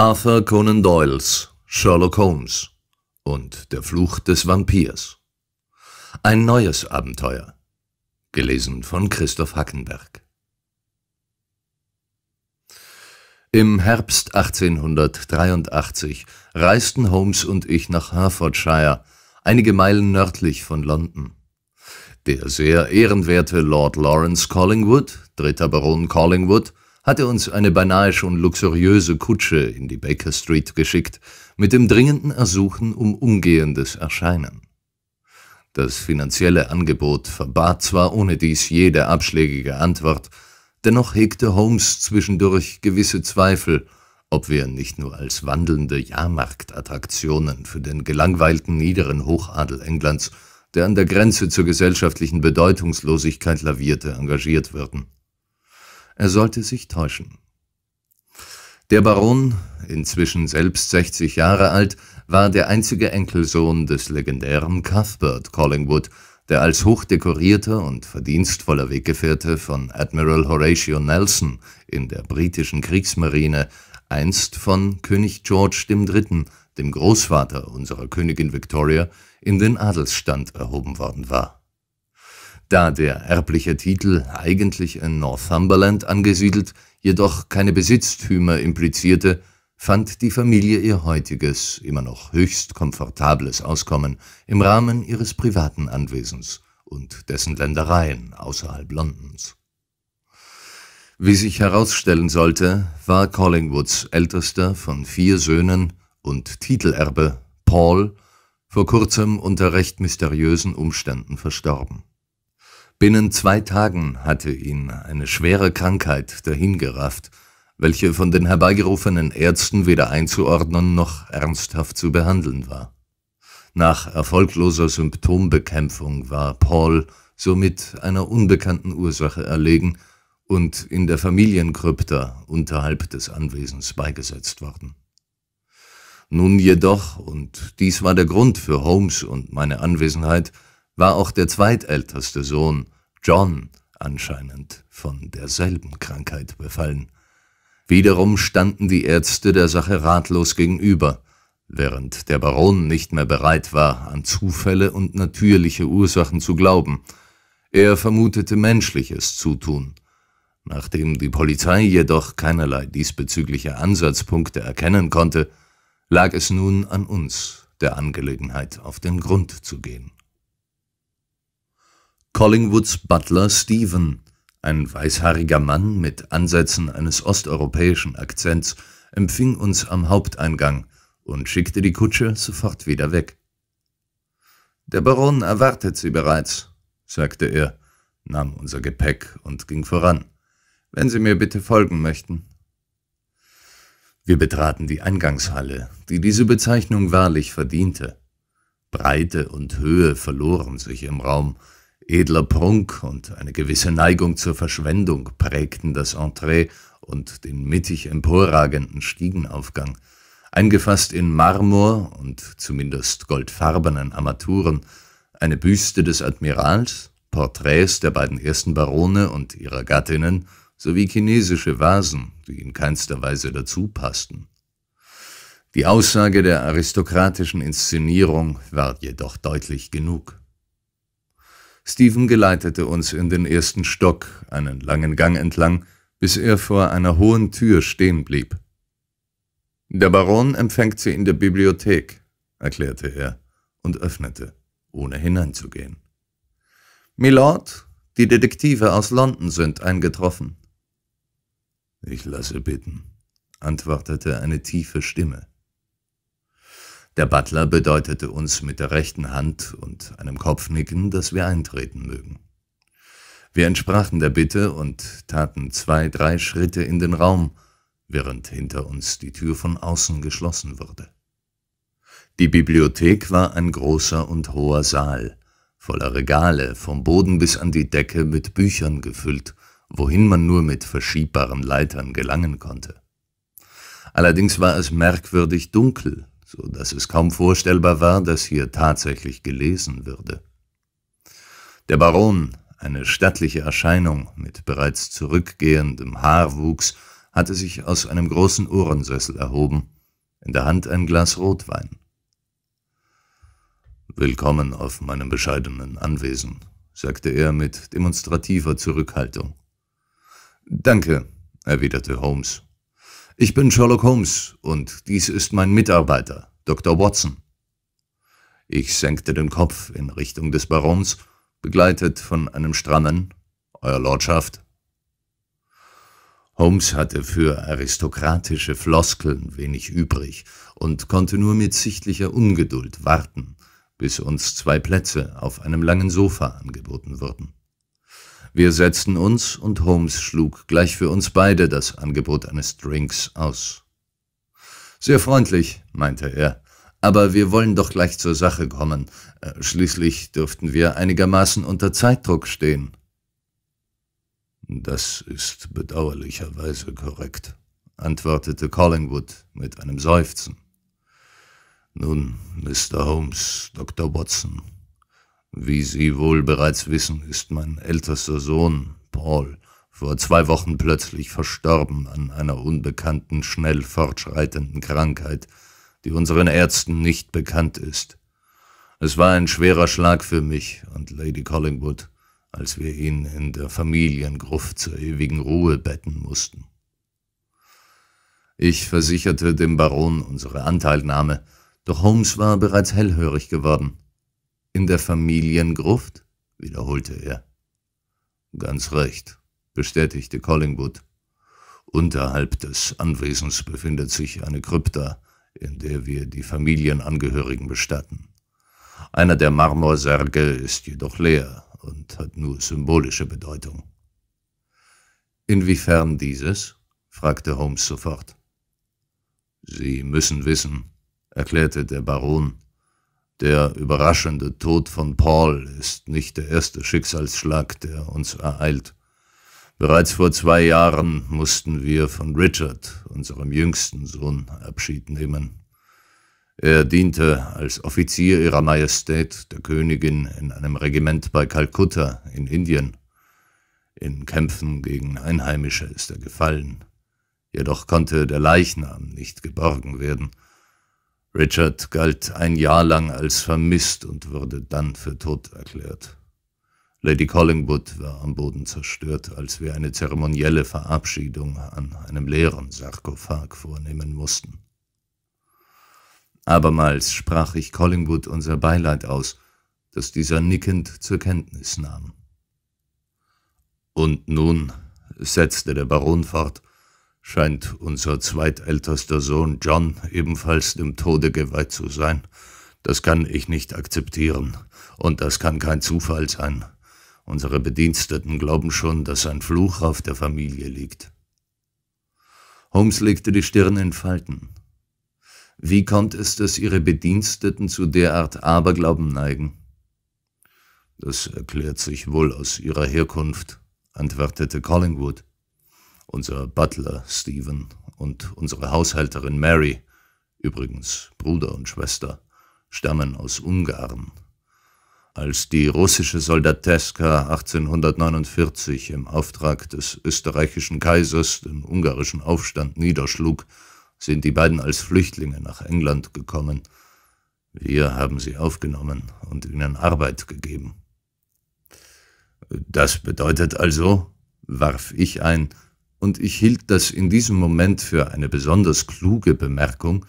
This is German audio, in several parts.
Arthur Conan Doyles Sherlock Holmes und Der Fluch des Vampirs. Ein neues Abenteuer. Gelesen von Christoph Hackenberg. Im Herbst 1883 reisten Holmes und ich nach Hertfordshire, einige Meilen nördlich von London. Der sehr ehrenwerte Lord Lawrence Collingwood, dritter Baron Collingwood, hatte uns eine beinahe schon luxuriöse Kutsche in die Baker Street geschickt, mit dem dringenden Ersuchen um umgehendes Erscheinen. Das finanzielle Angebot verbat zwar ohne dies jede abschlägige Antwort, dennoch hegte Holmes zwischendurch gewisse Zweifel, ob wir nicht nur als wandelnde Jahrmarktattraktionen für den gelangweilten niederen Hochadel Englands, der an der Grenze zur gesellschaftlichen Bedeutungslosigkeit lavierte, engagiert würden. Er sollte sich täuschen. Der Baron, inzwischen selbst 60 Jahre alt, war der einzige Enkelsohn des legendären Cuthbert Collingwood, der als hochdekorierter und verdienstvoller Weggefährte von Admiral Horatio Nelson in der britischen Kriegsmarine einst von König George III., dem Großvater unserer Königin Victoria, in den Adelsstand erhoben worden war. Da der erbliche Titel eigentlich in Northumberland angesiedelt, jedoch keine Besitztümer implizierte, fand die Familie ihr heutiges, immer noch höchst komfortables Auskommen im Rahmen ihres privaten Anwesens und dessen Ländereien außerhalb Londons. Wie sich herausstellen sollte, war Collingwoods ältester von vier Söhnen und Titelerbe Paul vor kurzem unter recht mysteriösen Umständen verstorben. Binnen zwei Tagen hatte ihn eine schwere Krankheit dahingerafft, welche von den herbeigerufenen Ärzten weder einzuordnen noch ernsthaft zu behandeln war. Nach erfolgloser Symptombekämpfung war Paul somit einer unbekannten Ursache erlegen und in der Familienkrypta unterhalb des Anwesens beigesetzt worden. Nun jedoch, und dies war der Grund für Holmes und meine Anwesenheit, war auch der zweitälteste Sohn, John, anscheinend von derselben Krankheit befallen. Wiederum standen die Ärzte der Sache ratlos gegenüber, während der Baron nicht mehr bereit war, an Zufälle und natürliche Ursachen zu glauben. Er vermutete menschliches Zutun. Nachdem die Polizei jedoch keinerlei diesbezügliche Ansatzpunkte erkennen konnte, lag es nun an uns, der Angelegenheit auf den Grund zu gehen. Collingwoods Butler Stephen, ein weißhaariger Mann mit Ansätzen eines osteuropäischen Akzents, empfing uns am Haupteingang und schickte die Kutsche sofort wieder weg. Der Baron erwartet Sie bereits, sagte er, nahm unser Gepäck und ging voran. Wenn Sie mir bitte folgen möchten. Wir betraten die Eingangshalle, die diese Bezeichnung wahrlich verdiente. Breite und Höhe verloren sich im Raum, Edler Prunk und eine gewisse Neigung zur Verschwendung prägten das Entree und den mittig emporragenden Stiegenaufgang. Eingefasst in Marmor und zumindest goldfarbenen Armaturen, eine Büste des Admirals, Porträts der beiden ersten Barone und ihrer Gattinnen sowie chinesische Vasen, die in keinster Weise dazu passten. Die Aussage der aristokratischen Inszenierung war jedoch deutlich genug. Stephen geleitete uns in den ersten Stock, einen langen Gang entlang, bis er vor einer hohen Tür stehen blieb. Der Baron empfängt Sie in der Bibliothek, erklärte er und öffnete, ohne hineinzugehen. Milord, die Detektive aus London sind eingetroffen. Ich lasse bitten, antwortete eine tiefe Stimme. Der Butler bedeutete uns mit der rechten Hand und einem Kopfnicken, dass wir eintreten mögen. Wir entsprachen der Bitte und taten zwei, drei Schritte in den Raum, während hinter uns die Tür von außen geschlossen wurde. Die Bibliothek war ein großer und hoher Saal, voller Regale, vom Boden bis an die Decke mit Büchern gefüllt, wohin man nur mit verschiebbaren Leitern gelangen konnte. Allerdings war es merkwürdig dunkel so dass es kaum vorstellbar war, dass hier tatsächlich gelesen würde. Der Baron, eine stattliche Erscheinung mit bereits zurückgehendem Haarwuchs, hatte sich aus einem großen Ohrensessel erhoben, in der Hand ein Glas Rotwein. Willkommen auf meinem bescheidenen Anwesen, sagte er mit demonstrativer Zurückhaltung. Danke, erwiderte Holmes ich bin Sherlock Holmes und dies ist mein Mitarbeiter, Dr. Watson. Ich senkte den Kopf in Richtung des Barons, begleitet von einem strammen Euer Lordschaft. Holmes hatte für aristokratische Floskeln wenig übrig und konnte nur mit sichtlicher Ungeduld warten, bis uns zwei Plätze auf einem langen Sofa angeboten wurden. Wir setzten uns und Holmes schlug gleich für uns beide das Angebot eines Drinks aus. Sehr freundlich, meinte er, aber wir wollen doch gleich zur Sache kommen. Äh, schließlich dürften wir einigermaßen unter Zeitdruck stehen. Das ist bedauerlicherweise korrekt, antwortete Collingwood mit einem Seufzen. Nun, Mr. Holmes, Dr. Watson, wie Sie wohl bereits wissen, ist mein ältester Sohn, Paul, vor zwei Wochen plötzlich verstorben an einer unbekannten, schnell fortschreitenden Krankheit, die unseren Ärzten nicht bekannt ist. Es war ein schwerer Schlag für mich und Lady Collingwood, als wir ihn in der Familiengruft zur ewigen Ruhe betten mussten. Ich versicherte dem Baron unsere Anteilnahme, doch Holmes war bereits hellhörig geworden. In der Familiengruft? wiederholte er. Ganz recht, bestätigte Collingwood. Unterhalb des Anwesens befindet sich eine Krypta, in der wir die Familienangehörigen bestatten. Einer der Marmorsärge ist jedoch leer und hat nur symbolische Bedeutung. Inwiefern dieses? fragte Holmes sofort. Sie müssen wissen, erklärte der Baron, der überraschende Tod von Paul ist nicht der erste Schicksalsschlag, der uns ereilt. Bereits vor zwei Jahren mussten wir von Richard, unserem jüngsten Sohn, Abschied nehmen. Er diente als Offizier ihrer Majestät, der Königin, in einem Regiment bei Kalkutta in Indien. In Kämpfen gegen Einheimische ist er gefallen. Jedoch konnte der Leichnam nicht geborgen werden – Richard galt ein Jahr lang als vermisst und wurde dann für tot erklärt. Lady Collingwood war am Boden zerstört, als wir eine zeremonielle Verabschiedung an einem leeren Sarkophag vornehmen mussten. Abermals sprach ich Collingwood unser Beileid aus, das dieser nickend zur Kenntnis nahm. Und nun, setzte der Baron fort, scheint unser zweitältester Sohn John ebenfalls dem Tode geweiht zu sein. Das kann ich nicht akzeptieren. Und das kann kein Zufall sein. Unsere Bediensteten glauben schon, dass ein Fluch auf der Familie liegt. Holmes legte die Stirn in Falten. Wie kommt es, dass Ihre Bediensteten zu derart Aberglauben neigen? Das erklärt sich wohl aus Ihrer Herkunft, antwortete Collingwood unser Butler Stephen und unsere Haushälterin Mary, übrigens Bruder und Schwester, stammen aus Ungarn. Als die russische Soldateska 1849 im Auftrag des österreichischen Kaisers den ungarischen Aufstand niederschlug, sind die beiden als Flüchtlinge nach England gekommen. Wir haben sie aufgenommen und ihnen Arbeit gegeben. Das bedeutet also, warf ich ein, und ich hielt das in diesem Moment für eine besonders kluge Bemerkung,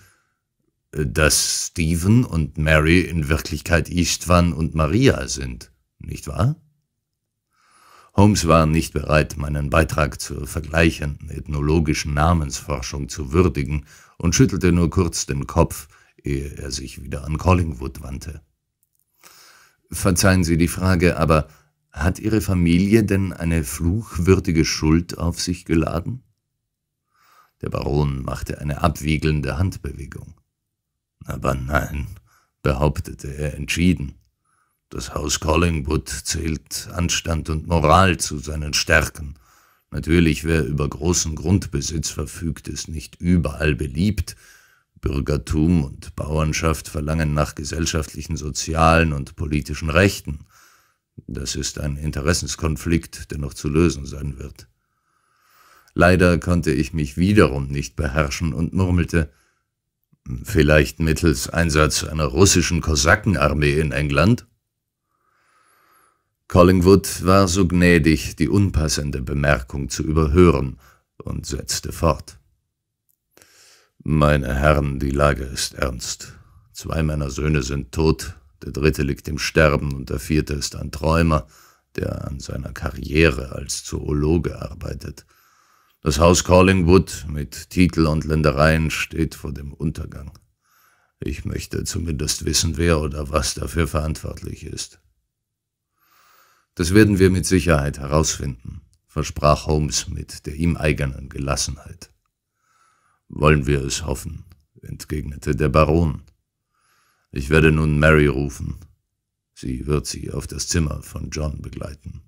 äh, dass Stephen und Mary in Wirklichkeit Istvan und Maria sind, nicht wahr? Holmes war nicht bereit, meinen Beitrag zur vergleichenden ethnologischen Namensforschung zu würdigen und schüttelte nur kurz den Kopf, ehe er sich wieder an Collingwood wandte. Verzeihen Sie die Frage, aber hat Ihre Familie denn eine fluchwürdige Schuld auf sich geladen? Der Baron machte eine abwiegelnde Handbewegung. Aber nein, behauptete er entschieden. Das Haus Collingwood zählt Anstand und Moral zu seinen Stärken. Natürlich, wer über großen Grundbesitz verfügt, ist nicht überall beliebt. Bürgertum und Bauernschaft verlangen nach gesellschaftlichen, sozialen und politischen Rechten. Das ist ein Interessenskonflikt, der noch zu lösen sein wird. Leider konnte ich mich wiederum nicht beherrschen und murmelte, vielleicht mittels Einsatz einer russischen Kosakenarmee in England? Collingwood war so gnädig, die unpassende Bemerkung zu überhören, und setzte fort. Meine Herren, die Lage ist ernst. Zwei meiner Söhne sind tot, der dritte liegt im Sterben und der vierte ist ein Träumer, der an seiner Karriere als Zoologe arbeitet. Das Haus Collingwood mit Titel und Ländereien steht vor dem Untergang. Ich möchte zumindest wissen, wer oder was dafür verantwortlich ist. Das werden wir mit Sicherheit herausfinden, versprach Holmes mit der ihm eigenen Gelassenheit. Wollen wir es hoffen, entgegnete der Baron. Ich werde nun Mary rufen. Sie wird sie auf das Zimmer von John begleiten.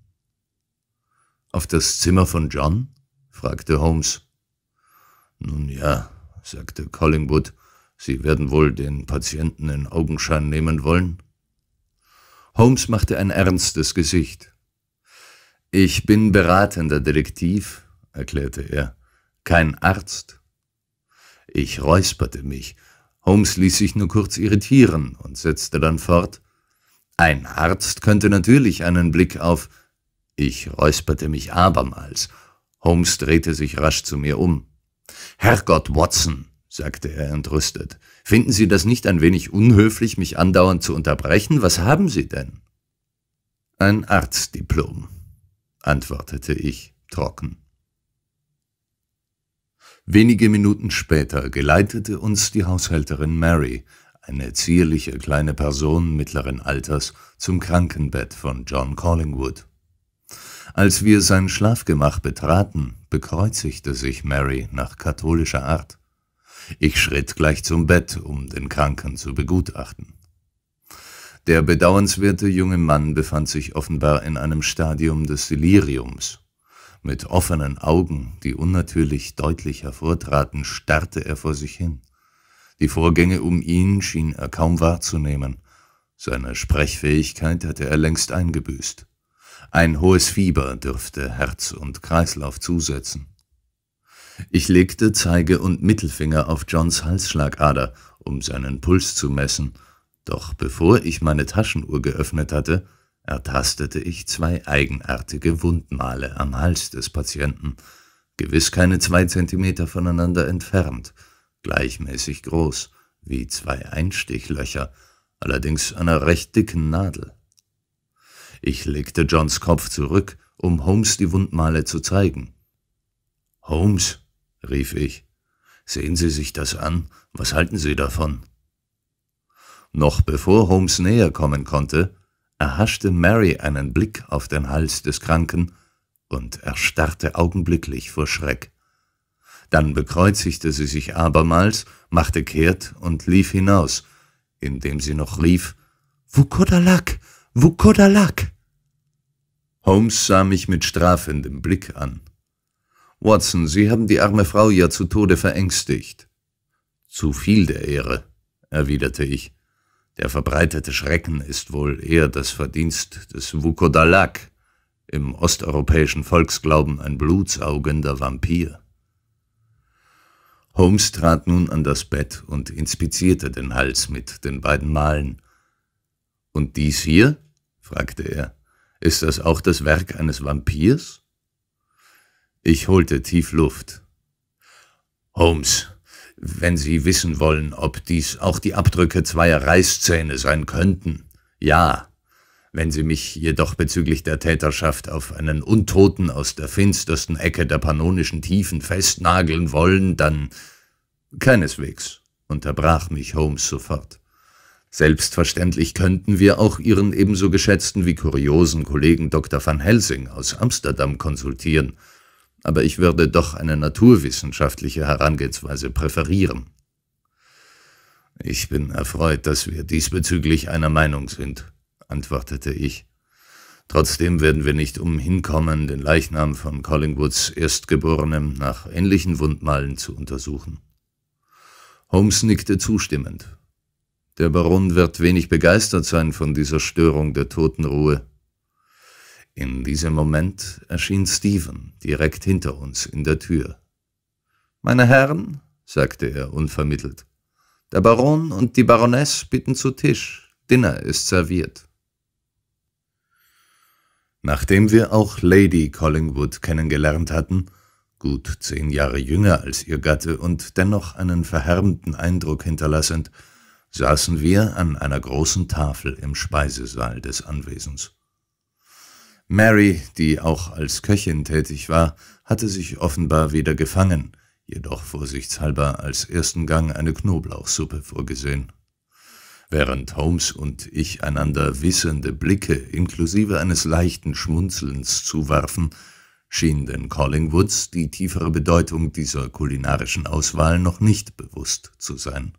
Auf das Zimmer von John? fragte Holmes. Nun ja, sagte Collingwood, Sie werden wohl den Patienten in Augenschein nehmen wollen? Holmes machte ein ernstes Gesicht. Ich bin beratender Detektiv, erklärte er, kein Arzt. Ich räusperte mich, Holmes ließ sich nur kurz irritieren und setzte dann fort. Ein Arzt könnte natürlich einen Blick auf... Ich räusperte mich abermals. Holmes drehte sich rasch zu mir um. Herrgott, Watson, sagte er entrüstet, finden Sie das nicht ein wenig unhöflich, mich andauernd zu unterbrechen? Was haben Sie denn? Ein Arztdiplom, antwortete ich trocken. Wenige Minuten später geleitete uns die Haushälterin Mary, eine zierliche kleine Person mittleren Alters, zum Krankenbett von John Collingwood. Als wir sein Schlafgemach betraten, bekreuzigte sich Mary nach katholischer Art. Ich schritt gleich zum Bett, um den Kranken zu begutachten. Der bedauernswerte junge Mann befand sich offenbar in einem Stadium des Deliriums. Mit offenen Augen, die unnatürlich deutlich hervortraten, starrte er vor sich hin. Die Vorgänge um ihn schien er kaum wahrzunehmen. Seine Sprechfähigkeit hatte er längst eingebüßt. Ein hohes Fieber dürfte Herz und Kreislauf zusetzen. Ich legte Zeige und Mittelfinger auf Johns Halsschlagader, um seinen Puls zu messen, doch bevor ich meine Taschenuhr geöffnet hatte, ertastete ich zwei eigenartige Wundmale am Hals des Patienten, gewiss keine zwei Zentimeter voneinander entfernt, gleichmäßig groß, wie zwei Einstichlöcher, allerdings einer recht dicken Nadel. Ich legte Johns Kopf zurück, um Holmes die Wundmale zu zeigen. Holmes, rief ich, sehen Sie sich das an, was halten Sie davon? Noch bevor Holmes näher kommen konnte, erhaschte Mary einen Blick auf den Hals des Kranken und erstarrte augenblicklich vor Schreck. Dann bekreuzigte sie sich abermals, machte kehrt und lief hinaus, indem sie noch rief, Wukodalak, Wukodalak! Holmes sah mich mit strafendem Blick an. Watson, Sie haben die arme Frau ja zu Tode verängstigt. Zu viel der Ehre, erwiderte ich. Der verbreitete Schrecken ist wohl eher das Verdienst des Vukodalak, im osteuropäischen Volksglauben ein blutsaugender Vampir. Holmes trat nun an das Bett und inspizierte den Hals mit den beiden Malen. »Und dies hier?« fragte er. »Ist das auch das Werk eines Vampirs?« Ich holte tief Luft. »Holmes«, wenn Sie wissen wollen, ob dies auch die Abdrücke zweier Reißzähne sein könnten. Ja. Wenn Sie mich jedoch bezüglich der Täterschaft auf einen Untoten aus der finstersten Ecke der pannonischen Tiefen festnageln wollen, dann... Keineswegs, unterbrach mich Holmes sofort. Selbstverständlich könnten wir auch Ihren ebenso geschätzten wie kuriosen Kollegen Dr. van Helsing aus Amsterdam konsultieren, aber ich würde doch eine naturwissenschaftliche Herangehensweise präferieren. Ich bin erfreut, dass wir diesbezüglich einer Meinung sind, antwortete ich. Trotzdem werden wir nicht umhin kommen, den Leichnam von Collingwoods Erstgeborenem nach ähnlichen Wundmalen zu untersuchen. Holmes nickte zustimmend. Der Baron wird wenig begeistert sein von dieser Störung der Totenruhe, in diesem Moment erschien Stephen direkt hinter uns in der Tür. Meine Herren, sagte er unvermittelt, der Baron und die Baroness bitten zu Tisch. Dinner ist serviert. Nachdem wir auch Lady Collingwood kennengelernt hatten, gut zehn Jahre jünger als ihr Gatte und dennoch einen verhärmten Eindruck hinterlassend, saßen wir an einer großen Tafel im Speisesaal des Anwesens. Mary, die auch als Köchin tätig war, hatte sich offenbar wieder gefangen, jedoch vorsichtshalber als ersten Gang eine Knoblauchsuppe vorgesehen. Während Holmes und ich einander wissende Blicke inklusive eines leichten Schmunzelns zuwarfen, schien den Collingwoods die tiefere Bedeutung dieser kulinarischen Auswahl noch nicht bewusst zu sein.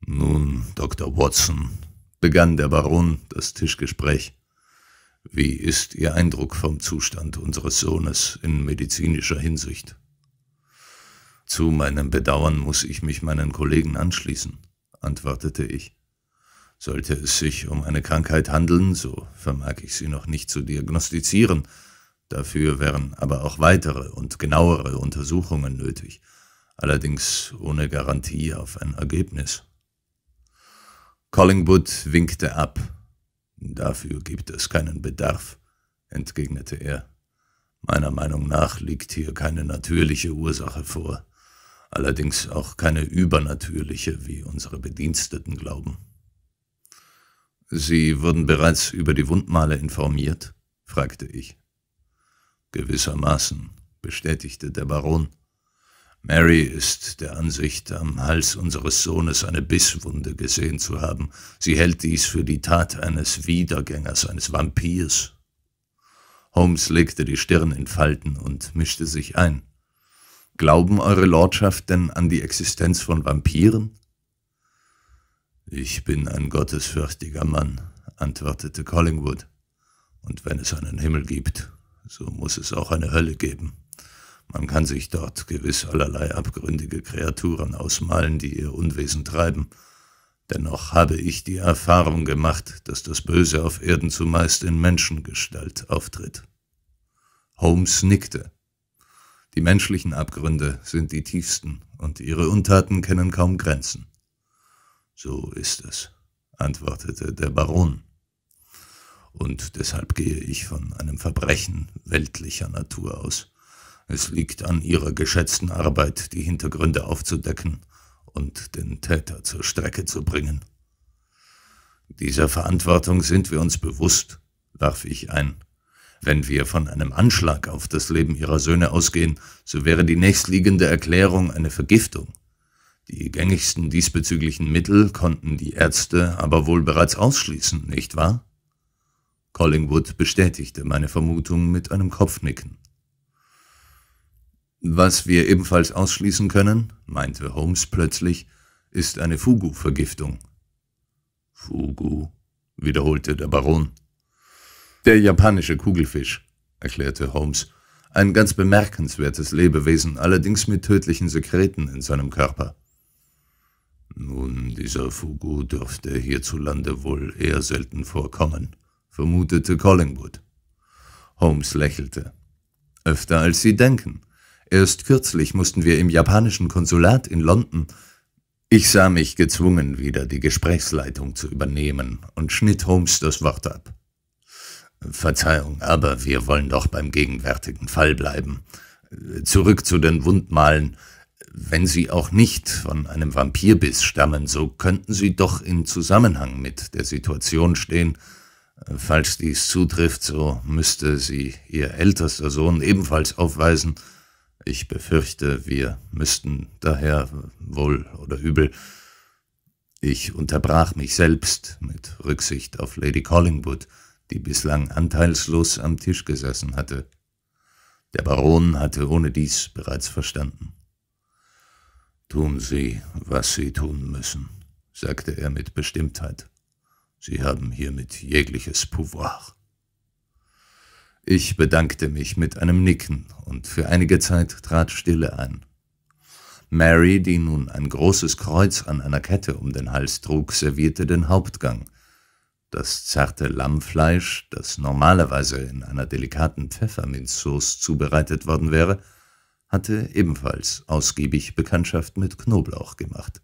Nun, Dr. Watson, begann der Baron das Tischgespräch, wie ist Ihr Eindruck vom Zustand unseres Sohnes in medizinischer Hinsicht? Zu meinem Bedauern muss ich mich meinen Kollegen anschließen, antwortete ich. Sollte es sich um eine Krankheit handeln, so vermag ich sie noch nicht zu diagnostizieren, dafür wären aber auch weitere und genauere Untersuchungen nötig, allerdings ohne Garantie auf ein Ergebnis. Collingwood winkte ab, Dafür gibt es keinen Bedarf, entgegnete er. Meiner Meinung nach liegt hier keine natürliche Ursache vor, allerdings auch keine übernatürliche, wie unsere Bediensteten glauben. Sie wurden bereits über die Wundmale informiert? fragte ich. Gewissermaßen, bestätigte der Baron Mary ist der Ansicht, am Hals unseres Sohnes eine Bisswunde gesehen zu haben. Sie hält dies für die Tat eines Wiedergängers, eines Vampirs. Holmes legte die Stirn in Falten und mischte sich ein. Glauben Eure Lordschaft denn an die Existenz von Vampiren? Ich bin ein gottesfürchtiger Mann, antwortete Collingwood, und wenn es einen Himmel gibt, so muss es auch eine Hölle geben. Man kann sich dort gewiss allerlei abgründige Kreaturen ausmalen, die ihr Unwesen treiben. Dennoch habe ich die Erfahrung gemacht, dass das Böse auf Erden zumeist in Menschengestalt auftritt. Holmes nickte. Die menschlichen Abgründe sind die tiefsten, und ihre Untaten kennen kaum Grenzen. So ist es, antwortete der Baron. Und deshalb gehe ich von einem Verbrechen weltlicher Natur aus. Es liegt an Ihrer geschätzten Arbeit, die Hintergründe aufzudecken und den Täter zur Strecke zu bringen. Dieser Verantwortung sind wir uns bewusst, warf ich ein. Wenn wir von einem Anschlag auf das Leben ihrer Söhne ausgehen, so wäre die nächstliegende Erklärung eine Vergiftung. Die gängigsten diesbezüglichen Mittel konnten die Ärzte aber wohl bereits ausschließen, nicht wahr? Collingwood bestätigte meine Vermutung mit einem Kopfnicken. Was wir ebenfalls ausschließen können, meinte Holmes plötzlich, ist eine Fugu-Vergiftung. Fugu, wiederholte der Baron. Der japanische Kugelfisch, erklärte Holmes, ein ganz bemerkenswertes Lebewesen, allerdings mit tödlichen Sekreten in seinem Körper. Nun, dieser Fugu dürfte hierzulande wohl eher selten vorkommen, vermutete Collingwood. Holmes lächelte. Öfter als Sie denken. Erst kürzlich mussten wir im japanischen Konsulat in London. Ich sah mich gezwungen, wieder die Gesprächsleitung zu übernehmen und schnitt Holmes das Wort ab. Verzeihung, aber wir wollen doch beim gegenwärtigen Fall bleiben. Zurück zu den Wundmalen. Wenn sie auch nicht von einem Vampirbiss stammen, so könnten sie doch in Zusammenhang mit der Situation stehen. Falls dies zutrifft, so müsste sie ihr ältester Sohn ebenfalls aufweisen – ich befürchte, wir müssten daher wohl oder übel. Ich unterbrach mich selbst mit Rücksicht auf Lady Collingwood, die bislang anteilslos am Tisch gesessen hatte. Der Baron hatte ohne dies bereits verstanden. Tun Sie, was Sie tun müssen, sagte er mit Bestimmtheit. Sie haben hiermit jegliches Pouvoir. Ich bedankte mich mit einem Nicken und für einige Zeit trat Stille ein. Mary, die nun ein großes Kreuz an einer Kette um den Hals trug, servierte den Hauptgang. Das zarte Lammfleisch, das normalerweise in einer delikaten Pfefferminzsoße zubereitet worden wäre, hatte ebenfalls ausgiebig Bekanntschaft mit Knoblauch gemacht.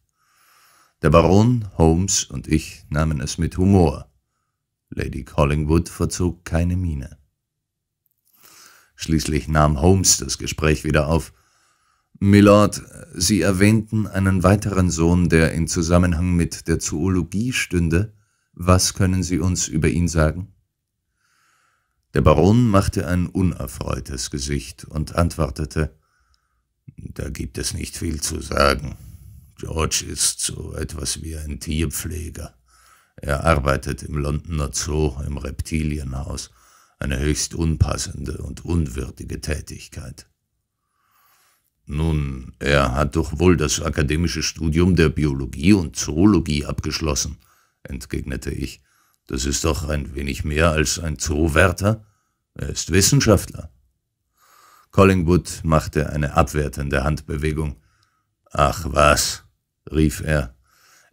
Der Baron, Holmes und ich nahmen es mit Humor. Lady Collingwood verzog keine Miene. Schließlich nahm Holmes das Gespräch wieder auf. Milord, Sie erwähnten einen weiteren Sohn, der in Zusammenhang mit der Zoologie stünde. Was können Sie uns über ihn sagen? Der Baron machte ein unerfreutes Gesicht und antwortete, »Da gibt es nicht viel zu sagen. George ist so etwas wie ein Tierpfleger. Er arbeitet im Londoner Zoo im Reptilienhaus.« eine höchst unpassende und unwürdige Tätigkeit. Nun, er hat doch wohl das akademische Studium der Biologie und Zoologie abgeschlossen, entgegnete ich. Das ist doch ein wenig mehr als ein Zoowärter. Er ist Wissenschaftler. Collingwood machte eine abwertende Handbewegung. Ach was, rief er.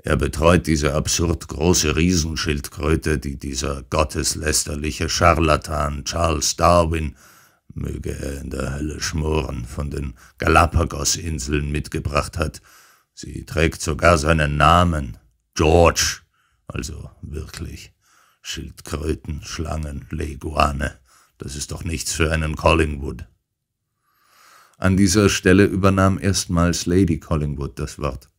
Er betreut diese absurd große Riesenschildkröte, die dieser gotteslästerliche Scharlatan Charles Darwin, möge er in der Hölle schmoren, von den Galapagos-Inseln mitgebracht hat. Sie trägt sogar seinen Namen, George, also wirklich. Schildkröten, Schlangen, Leguane, das ist doch nichts für einen Collingwood. An dieser Stelle übernahm erstmals Lady Collingwood das Wort.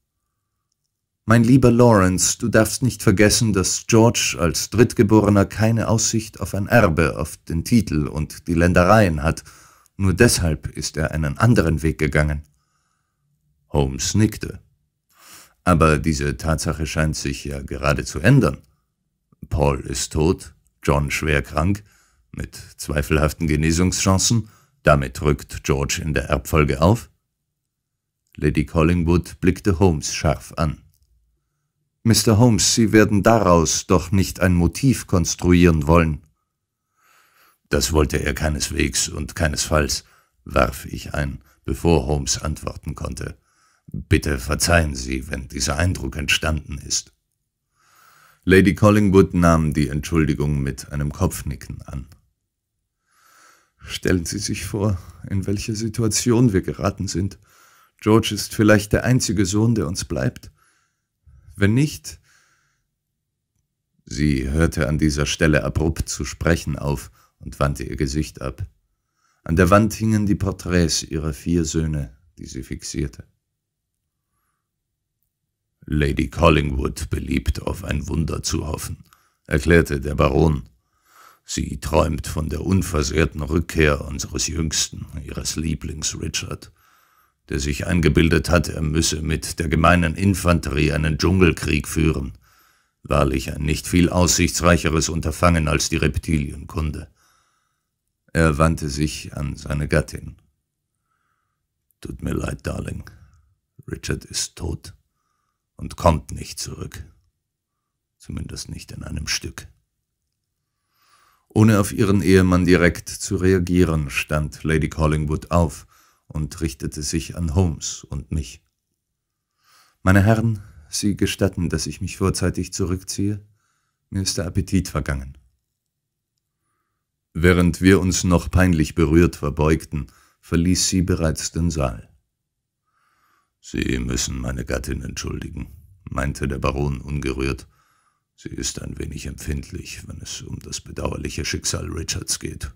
Mein lieber Lawrence, du darfst nicht vergessen, dass George als Drittgeborener keine Aussicht auf ein Erbe, auf den Titel und die Ländereien hat. Nur deshalb ist er einen anderen Weg gegangen. Holmes nickte. Aber diese Tatsache scheint sich ja gerade zu ändern. Paul ist tot, John schwer krank, mit zweifelhaften Genesungschancen, damit rückt George in der Erbfolge auf. Lady Collingwood blickte Holmes scharf an. Mr. Holmes, Sie werden daraus doch nicht ein Motiv konstruieren wollen. Das wollte er keineswegs und keinesfalls, warf ich ein, bevor Holmes antworten konnte. Bitte verzeihen Sie, wenn dieser Eindruck entstanden ist. Lady Collingwood nahm die Entschuldigung mit einem Kopfnicken an. Stellen Sie sich vor, in welche Situation wir geraten sind. George ist vielleicht der einzige Sohn, der uns bleibt. Wenn nicht... Sie hörte an dieser Stelle abrupt zu sprechen auf und wandte ihr Gesicht ab. An der Wand hingen die Porträts ihrer vier Söhne, die sie fixierte. Lady Collingwood beliebt auf ein Wunder zu hoffen, erklärte der Baron. Sie träumt von der unversehrten Rückkehr unseres Jüngsten, ihres Lieblings Richard der sich eingebildet hat, er müsse mit der gemeinen Infanterie einen Dschungelkrieg führen. Wahrlich ein nicht viel aussichtsreicheres Unterfangen als die Reptilienkunde. Er wandte sich an seine Gattin. Tut mir leid, Darling. Richard ist tot und kommt nicht zurück. Zumindest nicht in einem Stück. Ohne auf ihren Ehemann direkt zu reagieren, stand Lady Collingwood auf und richtete sich an Holmes und mich. Meine Herren, Sie gestatten, dass ich mich vorzeitig zurückziehe? Mir ist der Appetit vergangen. Während wir uns noch peinlich berührt verbeugten, verließ sie bereits den Saal. Sie müssen meine Gattin entschuldigen, meinte der Baron ungerührt. Sie ist ein wenig empfindlich, wenn es um das bedauerliche Schicksal Richards geht.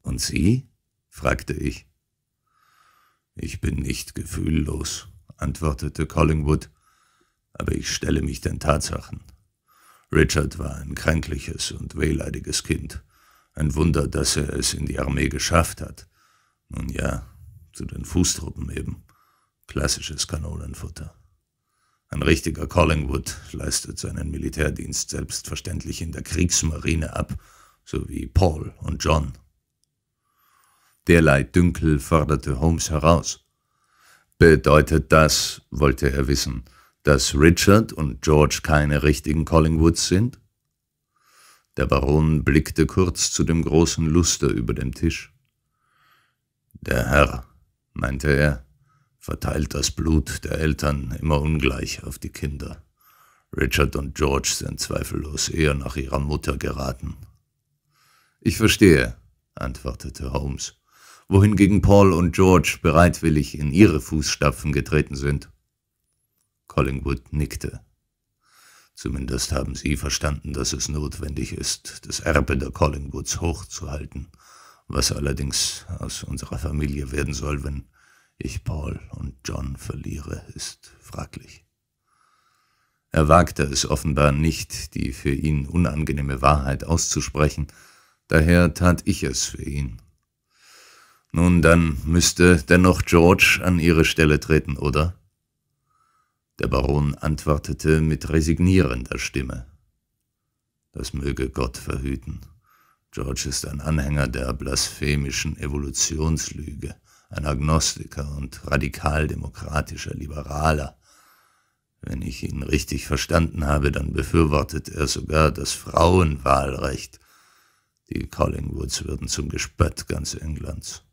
Und Sie? fragte ich. Ich bin nicht gefühllos, antwortete Collingwood, aber ich stelle mich den Tatsachen. Richard war ein kränkliches und wehleidiges Kind. Ein Wunder, dass er es in die Armee geschafft hat. Nun ja, zu den Fußtruppen eben. Klassisches Kanonenfutter. Ein richtiger Collingwood leistet seinen Militärdienst selbstverständlich in der Kriegsmarine ab, so wie Paul und John Derlei Dünkel forderte Holmes heraus. Bedeutet das, wollte er wissen, dass Richard und George keine richtigen Collingwoods sind? Der Baron blickte kurz zu dem großen Luster über dem Tisch. Der Herr, meinte er, verteilt das Blut der Eltern immer ungleich auf die Kinder. Richard und George sind zweifellos eher nach ihrer Mutter geraten. Ich verstehe, antwortete Holmes wohingegen Paul und George bereitwillig in ihre Fußstapfen getreten sind. Collingwood nickte. Zumindest haben sie verstanden, dass es notwendig ist, das Erbe der Collingwoods hochzuhalten, was allerdings aus unserer Familie werden soll, wenn ich Paul und John verliere, ist fraglich. Er wagte es offenbar nicht, die für ihn unangenehme Wahrheit auszusprechen, daher tat ich es für ihn nun, dann müsste dennoch George an ihre Stelle treten, oder? Der Baron antwortete mit resignierender Stimme. Das möge Gott verhüten. George ist ein Anhänger der blasphemischen Evolutionslüge, ein Agnostiker und radikaldemokratischer Liberaler. Wenn ich ihn richtig verstanden habe, dann befürwortet er sogar das Frauenwahlrecht. Die Collingwoods würden zum Gespött ganz Englands.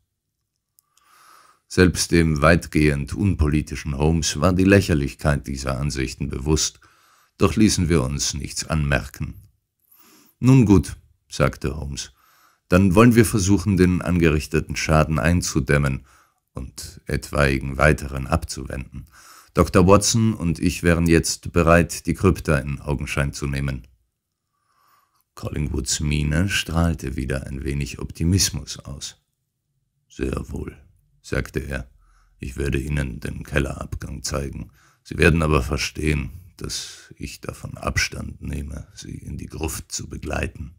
Selbst dem weitgehend unpolitischen Holmes war die Lächerlichkeit dieser Ansichten bewusst, doch ließen wir uns nichts anmerken. Nun gut, sagte Holmes, dann wollen wir versuchen, den angerichteten Schaden einzudämmen und etwaigen weiteren abzuwenden. Dr. Watson und ich wären jetzt bereit, die Krypta in Augenschein zu nehmen. Collingwoods Miene strahlte wieder ein wenig Optimismus aus. Sehr wohl sagte er. Ich werde Ihnen den Kellerabgang zeigen. Sie werden aber verstehen, dass ich davon Abstand nehme, Sie in die Gruft zu begleiten.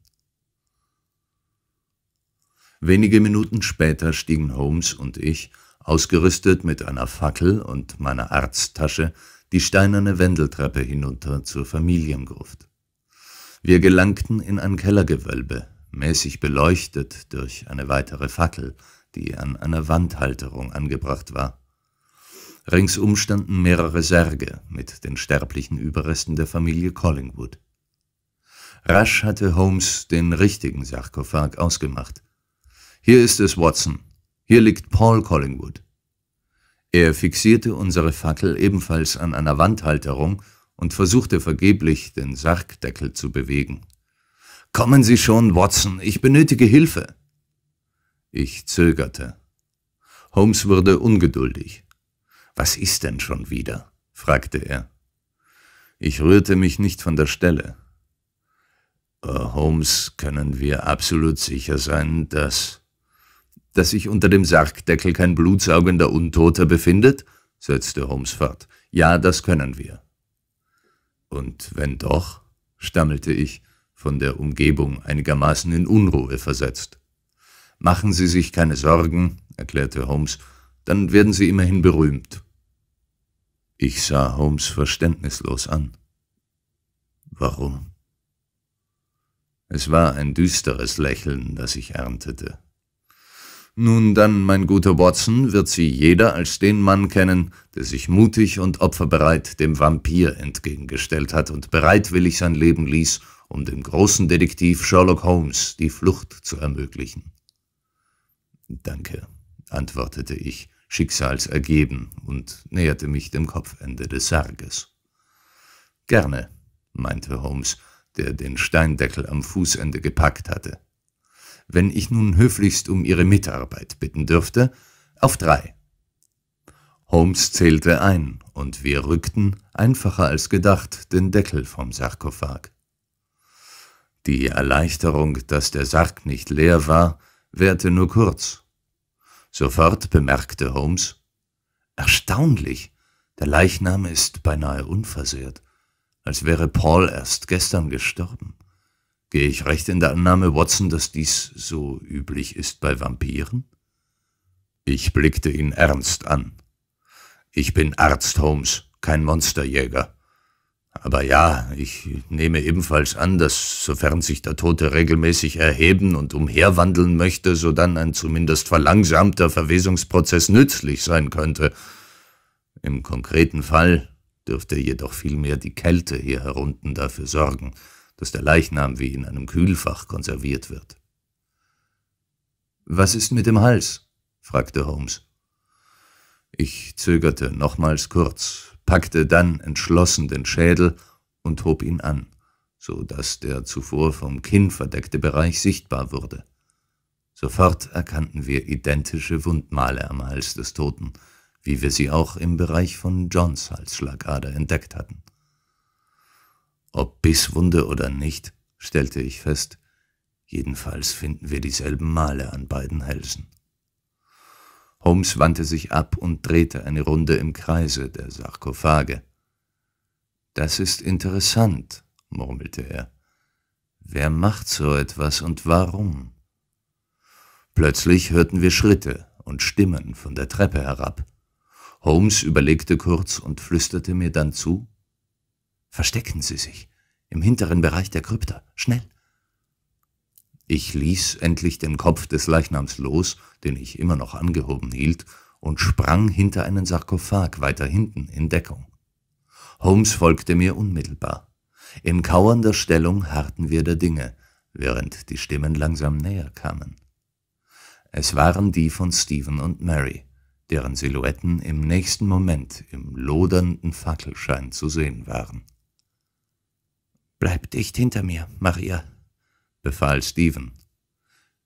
Wenige Minuten später stiegen Holmes und ich, ausgerüstet mit einer Fackel und meiner Arzttasche, die steinerne Wendeltreppe hinunter zur Familiengruft. Wir gelangten in ein Kellergewölbe, mäßig beleuchtet durch eine weitere Fackel, die an einer Wandhalterung angebracht war. Ringsum standen mehrere Särge mit den sterblichen Überresten der Familie Collingwood. Rasch hatte Holmes den richtigen Sarkophag ausgemacht. Hier ist es, Watson. Hier liegt Paul Collingwood. Er fixierte unsere Fackel ebenfalls an einer Wandhalterung und versuchte vergeblich, den Sargdeckel zu bewegen. Kommen Sie schon, Watson, ich benötige Hilfe. Ich zögerte. Holmes wurde ungeduldig. Was ist denn schon wieder? fragte er. Ich rührte mich nicht von der Stelle. Uh, Holmes, können wir absolut sicher sein, dass... dass sich unter dem Sargdeckel kein blutsaugender Untoter befindet? setzte Holmes fort. Ja, das können wir. Und wenn doch, stammelte ich, von der Umgebung einigermaßen in Unruhe versetzt. Machen Sie sich keine Sorgen, erklärte Holmes, dann werden Sie immerhin berühmt. Ich sah Holmes verständnislos an. Warum? Es war ein düsteres Lächeln, das ich erntete. Nun dann, mein guter Watson, wird sie jeder als den Mann kennen, der sich mutig und opferbereit dem Vampir entgegengestellt hat und bereitwillig sein Leben ließ, um dem großen Detektiv Sherlock Holmes die Flucht zu ermöglichen. Danke, antwortete ich, schicksalsergeben, und näherte mich dem Kopfende des Sarges. Gerne, meinte Holmes, der den Steindeckel am Fußende gepackt hatte. Wenn ich nun höflichst um Ihre Mitarbeit bitten dürfte, auf drei. Holmes zählte ein, und wir rückten, einfacher als gedacht, den Deckel vom Sarkophag. Die Erleichterung, dass der Sarg nicht leer war, währte nur kurz. Sofort bemerkte Holmes, Erstaunlich, der Leichnam ist beinahe unversehrt, als wäre Paul erst gestern gestorben. Gehe ich recht in der Annahme, Watson, dass dies so üblich ist bei Vampiren? Ich blickte ihn ernst an. Ich bin Arzt Holmes, kein Monsterjäger. Aber ja, ich nehme ebenfalls an, dass, sofern sich der Tote regelmäßig erheben und umherwandeln möchte, so dann ein zumindest verlangsamter Verwesungsprozess nützlich sein könnte. Im konkreten Fall dürfte jedoch vielmehr die Kälte hier herunten dafür sorgen, dass der Leichnam wie in einem Kühlfach konserviert wird. »Was ist mit dem Hals?« fragte Holmes. Ich zögerte nochmals kurz, packte dann entschlossen den Schädel und hob ihn an, so dass der zuvor vom Kinn verdeckte Bereich sichtbar wurde. Sofort erkannten wir identische Wundmale am Hals des Toten, wie wir sie auch im Bereich von Johns Halsschlagader entdeckt hatten. Ob Bisswunde oder nicht, stellte ich fest, jedenfalls finden wir dieselben Male an beiden Hälsen. Holmes wandte sich ab und drehte eine Runde im Kreise der Sarkophage. Das ist interessant, murmelte er. Wer macht so etwas und warum? Plötzlich hörten wir Schritte und Stimmen von der Treppe herab. Holmes überlegte kurz und flüsterte mir dann zu Verstecken Sie sich im hinteren Bereich der Krypta, schnell. Ich ließ endlich den Kopf des Leichnams los, den ich immer noch angehoben hielt, und sprang hinter einen Sarkophag weiter hinten in Deckung. Holmes folgte mir unmittelbar. In kauernder Stellung harrten wir der Dinge, während die Stimmen langsam näher kamen. Es waren die von Stephen und Mary, deren Silhouetten im nächsten Moment im lodernden Fackelschein zu sehen waren. Bleib dicht hinter mir, Maria, befahl Stephen.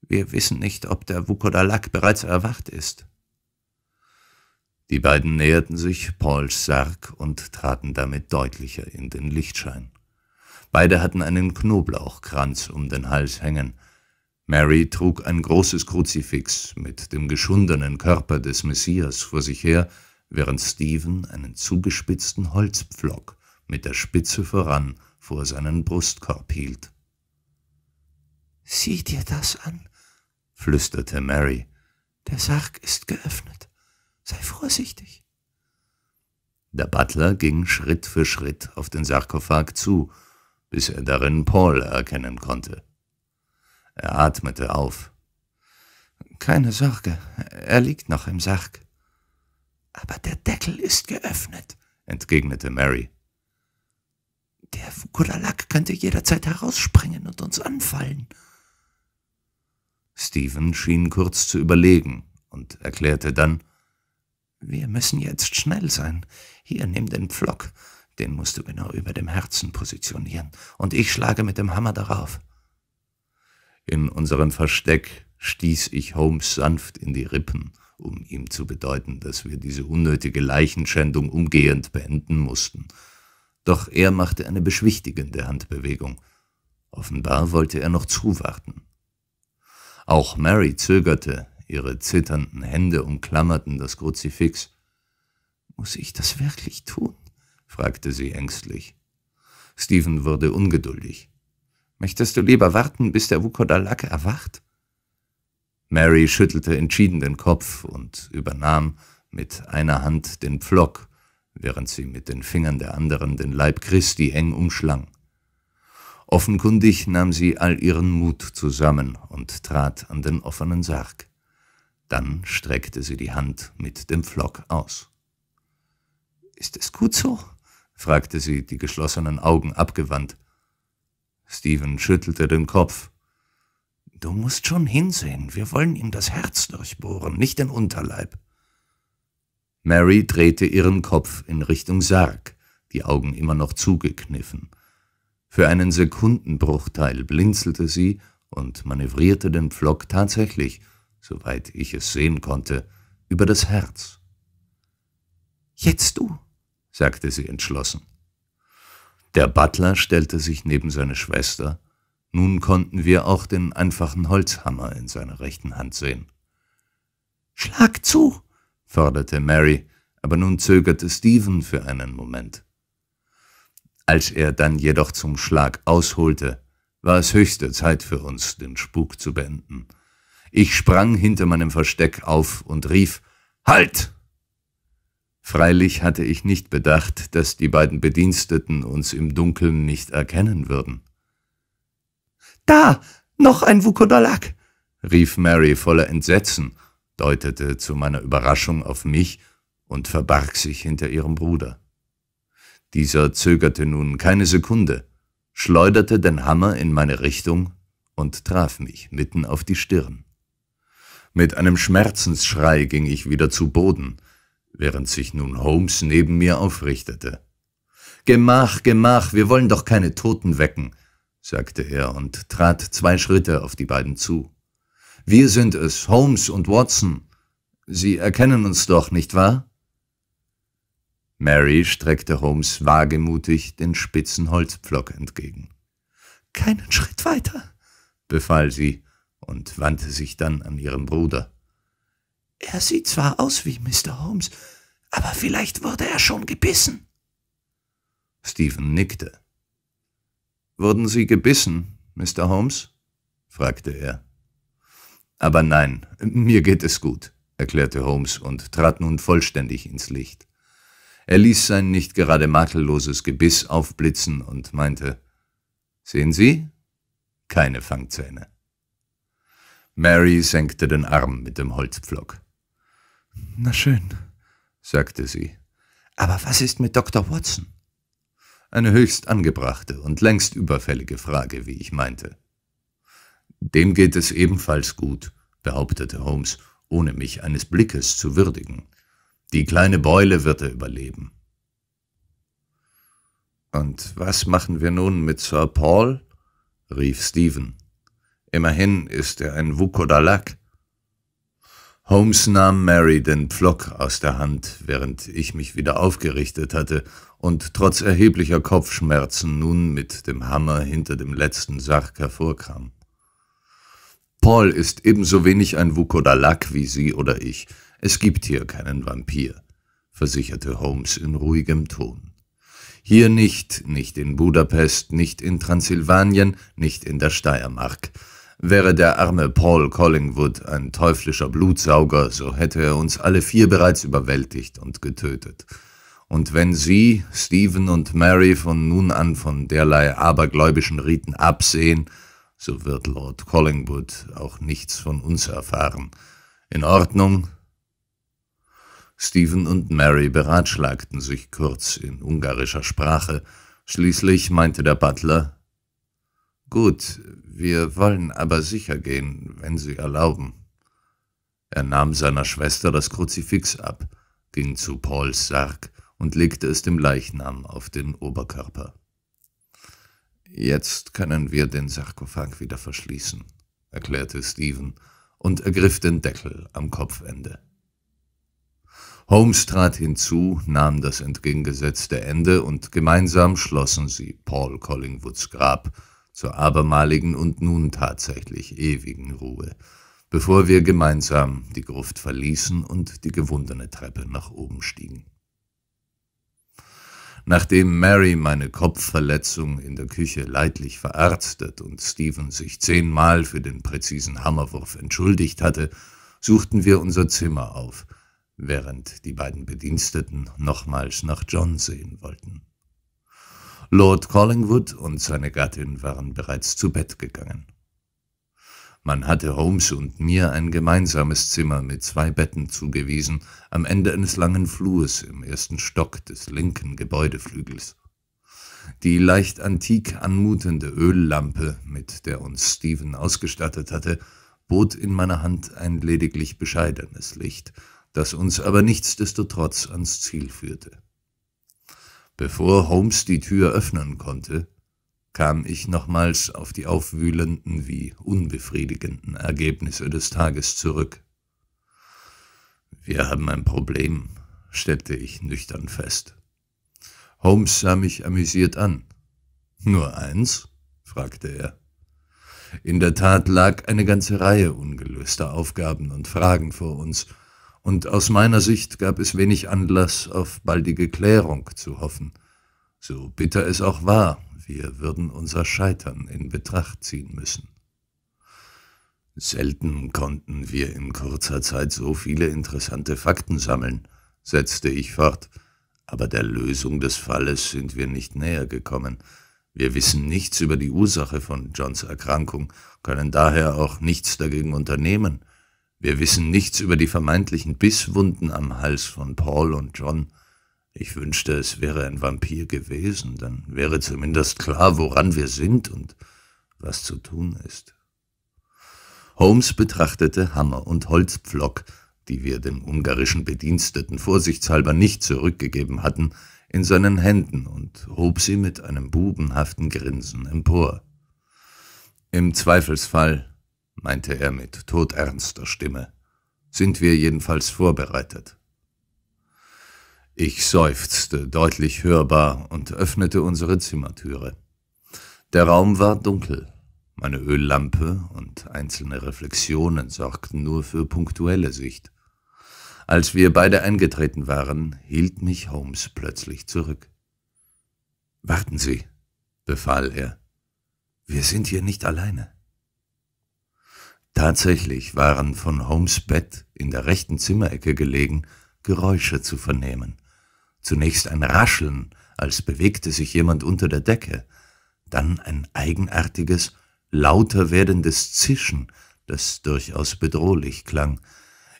Wir wissen nicht, ob der Vukodalak bereits erwacht ist. Die beiden näherten sich Pauls Sarg und traten damit deutlicher in den Lichtschein. Beide hatten einen Knoblauchkranz um den Hals hängen. Mary trug ein großes Kruzifix mit dem geschundenen Körper des Messias vor sich her, während Stephen einen zugespitzten Holzpflock mit der Spitze voran vor seinen Brustkorb hielt. Sieh dir das an, flüsterte Mary. Der Sarg ist geöffnet. Sei vorsichtig. Der Butler ging Schritt für Schritt auf den Sarkophag zu, bis er darin Paul erkennen konnte. Er atmete auf. Keine Sorge, er liegt noch im Sarg. Aber der Deckel ist geöffnet, entgegnete Mary. Der Fukulalak könnte jederzeit herausspringen und uns anfallen, Stephen schien kurz zu überlegen und erklärte dann, »Wir müssen jetzt schnell sein. Hier, nimm den Pflock. Den musst du genau über dem Herzen positionieren, und ich schlage mit dem Hammer darauf.« In unserem Versteck stieß ich Holmes sanft in die Rippen, um ihm zu bedeuten, dass wir diese unnötige Leichenschändung umgehend beenden mussten. Doch er machte eine beschwichtigende Handbewegung. Offenbar wollte er noch zuwarten. Auch Mary zögerte, ihre zitternden Hände umklammerten das Kruzifix. Muss ich das wirklich tun? fragte sie ängstlich. Stephen wurde ungeduldig. Möchtest du lieber warten, bis der Wukodalak erwacht? Mary schüttelte entschieden den Kopf und übernahm mit einer Hand den Pflock, während sie mit den Fingern der anderen den Leib Christi eng umschlang. Offenkundig nahm sie all ihren Mut zusammen und trat an den offenen Sarg. Dann streckte sie die Hand mit dem Flock aus. »Ist es gut so?« fragte sie, die geschlossenen Augen abgewandt. Stephen schüttelte den Kopf. »Du musst schon hinsehen. Wir wollen ihm das Herz durchbohren, nicht den Unterleib.« Mary drehte ihren Kopf in Richtung Sarg, die Augen immer noch zugekniffen. Für einen Sekundenbruchteil blinzelte sie und manövrierte den Pflock tatsächlich, soweit ich es sehen konnte, über das Herz. »Jetzt du«, sagte sie entschlossen. Der Butler stellte sich neben seine Schwester, nun konnten wir auch den einfachen Holzhammer in seiner rechten Hand sehen. »Schlag zu«, forderte Mary, aber nun zögerte Stephen für einen Moment. Als er dann jedoch zum Schlag ausholte, war es höchste Zeit für uns, den Spuk zu beenden. Ich sprang hinter meinem Versteck auf und rief Halt! Freilich hatte ich nicht bedacht, dass die beiden Bediensteten uns im Dunkeln nicht erkennen würden. Da, noch ein Vukodalak! rief Mary voller Entsetzen, deutete zu meiner Überraschung auf mich und verbarg sich hinter ihrem Bruder. Dieser zögerte nun keine Sekunde, schleuderte den Hammer in meine Richtung und traf mich mitten auf die Stirn. Mit einem Schmerzensschrei ging ich wieder zu Boden, während sich nun Holmes neben mir aufrichtete. Gemach, Gemach, wir wollen doch keine Toten wecken, sagte er und trat zwei Schritte auf die beiden zu. Wir sind es, Holmes und Watson. Sie erkennen uns doch, nicht wahr? Mary streckte Holmes wagemutig den spitzen Holzpflock entgegen. Keinen Schritt weiter, befahl sie und wandte sich dann an ihren Bruder. Er sieht zwar aus wie Mr. Holmes, aber vielleicht wurde er schon gebissen. Stephen nickte. Wurden Sie gebissen, Mr. Holmes? fragte er. Aber nein, mir geht es gut, erklärte Holmes und trat nun vollständig ins Licht. Er ließ sein nicht gerade makelloses Gebiss aufblitzen und meinte, »Sehen Sie? Keine Fangzähne.« Mary senkte den Arm mit dem Holzpflock. »Na schön«, sagte sie. »Aber was ist mit Dr. Watson?« Eine höchst angebrachte und längst überfällige Frage, wie ich meinte. »Dem geht es ebenfalls gut«, behauptete Holmes, ohne mich eines Blickes zu würdigen. Die kleine Beule wird er überleben. Und was machen wir nun mit Sir Paul? rief Stephen. Immerhin ist er ein Wukodalak. Holmes nahm Mary den Pflock aus der Hand, während ich mich wieder aufgerichtet hatte und trotz erheblicher Kopfschmerzen nun mit dem Hammer hinter dem letzten Sarg hervorkam. Paul ist ebenso wenig ein Wukodalak wie Sie oder ich. Es gibt hier keinen Vampir, versicherte Holmes in ruhigem Ton. Hier nicht, nicht in Budapest, nicht in Transsilvanien, nicht in der Steiermark. Wäre der arme Paul Collingwood ein teuflischer Blutsauger, so hätte er uns alle vier bereits überwältigt und getötet. Und wenn Sie, Stephen und Mary von nun an von derlei abergläubischen Riten absehen, so wird Lord Collingwood auch nichts von uns erfahren. In Ordnung, Stephen und Mary beratschlagten sich kurz in ungarischer Sprache. Schließlich meinte der Butler, »Gut, wir wollen aber sicher gehen, wenn Sie erlauben.« Er nahm seiner Schwester das Kruzifix ab, ging zu Pauls Sarg und legte es dem Leichnam auf den Oberkörper. »Jetzt können wir den Sarkophag wieder verschließen«, erklärte Stephen und ergriff den Deckel am Kopfende. Holmes trat hinzu, nahm das entgegengesetzte Ende und gemeinsam schlossen sie Paul Collingwoods Grab zur abermaligen und nun tatsächlich ewigen Ruhe, bevor wir gemeinsam die Gruft verließen und die gewundene Treppe nach oben stiegen. Nachdem Mary meine Kopfverletzung in der Küche leidlich verarztet und Stephen sich zehnmal für den präzisen Hammerwurf entschuldigt hatte, suchten wir unser Zimmer auf – während die beiden Bediensteten nochmals nach John sehen wollten. Lord Collingwood und seine Gattin waren bereits zu Bett gegangen. Man hatte Holmes und mir ein gemeinsames Zimmer mit zwei Betten zugewiesen, am Ende eines langen Flurs im ersten Stock des linken Gebäudeflügels. Die leicht antik anmutende Öllampe, mit der uns Stephen ausgestattet hatte, bot in meiner Hand ein lediglich bescheidenes Licht, das uns aber nichtsdestotrotz ans Ziel führte. Bevor Holmes die Tür öffnen konnte, kam ich nochmals auf die aufwühlenden wie unbefriedigenden Ergebnisse des Tages zurück. Wir haben ein Problem, stellte ich nüchtern fest. Holmes sah mich amüsiert an. Nur eins? fragte er. In der Tat lag eine ganze Reihe ungelöster Aufgaben und Fragen vor uns, und aus meiner Sicht gab es wenig Anlass, auf baldige Klärung zu hoffen. So bitter es auch war, wir würden unser Scheitern in Betracht ziehen müssen. Selten konnten wir in kurzer Zeit so viele interessante Fakten sammeln, setzte ich fort, aber der Lösung des Falles sind wir nicht näher gekommen. Wir wissen nichts über die Ursache von Johns Erkrankung, können daher auch nichts dagegen unternehmen. Wir wissen nichts über die vermeintlichen Bisswunden am Hals von Paul und John. Ich wünschte, es wäre ein Vampir gewesen, dann wäre zumindest klar, woran wir sind und was zu tun ist. Holmes betrachtete Hammer und Holzpflock, die wir dem ungarischen Bediensteten vorsichtshalber nicht zurückgegeben hatten, in seinen Händen und hob sie mit einem bubenhaften Grinsen empor. Im Zweifelsfall meinte er mit todernster Stimme, sind wir jedenfalls vorbereitet. Ich seufzte deutlich hörbar und öffnete unsere Zimmertüre. Der Raum war dunkel. Meine Öllampe und einzelne Reflexionen sorgten nur für punktuelle Sicht. Als wir beide eingetreten waren, hielt mich Holmes plötzlich zurück. Warten Sie, befahl er. Wir sind hier nicht alleine. Tatsächlich waren von Holmes Bett in der rechten Zimmerecke gelegen Geräusche zu vernehmen. Zunächst ein Rascheln, als bewegte sich jemand unter der Decke, dann ein eigenartiges, lauter werdendes Zischen, das durchaus bedrohlich klang.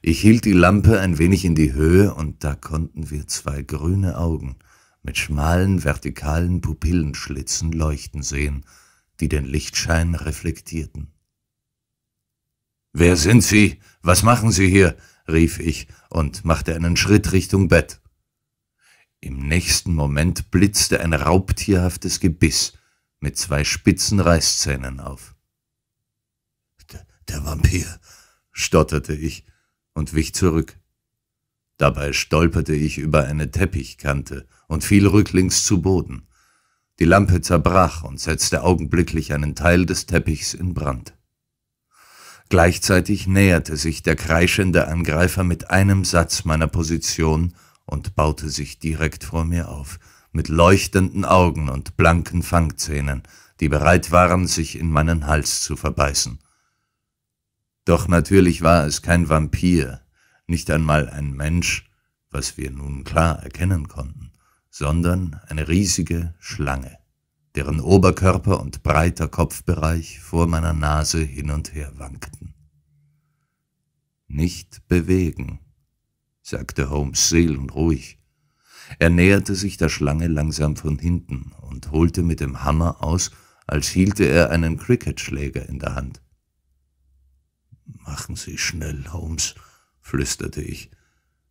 Ich hielt die Lampe ein wenig in die Höhe, und da konnten wir zwei grüne Augen mit schmalen, vertikalen Pupillenschlitzen leuchten sehen, die den Lichtschein reflektierten. Wer sind Sie? Was machen Sie hier? rief ich und machte einen Schritt Richtung Bett. Im nächsten Moment blitzte ein raubtierhaftes Gebiss mit zwei spitzen Reißzähnen auf. Der, Vampir, stotterte ich und wich zurück. Dabei stolperte ich über eine Teppichkante und fiel rücklings zu Boden. Die Lampe zerbrach und setzte augenblicklich einen Teil des Teppichs in Brand. Gleichzeitig näherte sich der kreischende Angreifer mit einem Satz meiner Position und baute sich direkt vor mir auf, mit leuchtenden Augen und blanken Fangzähnen, die bereit waren, sich in meinen Hals zu verbeißen. Doch natürlich war es kein Vampir, nicht einmal ein Mensch, was wir nun klar erkennen konnten, sondern eine riesige Schlange deren Oberkörper und breiter Kopfbereich vor meiner Nase hin und her wankten. Nicht bewegen, sagte Holmes seelenruhig. Er näherte sich der Schlange langsam von hinten und holte mit dem Hammer aus, als hielte er einen Cricketschläger in der Hand. »Machen Sie schnell, Holmes«, flüsterte ich.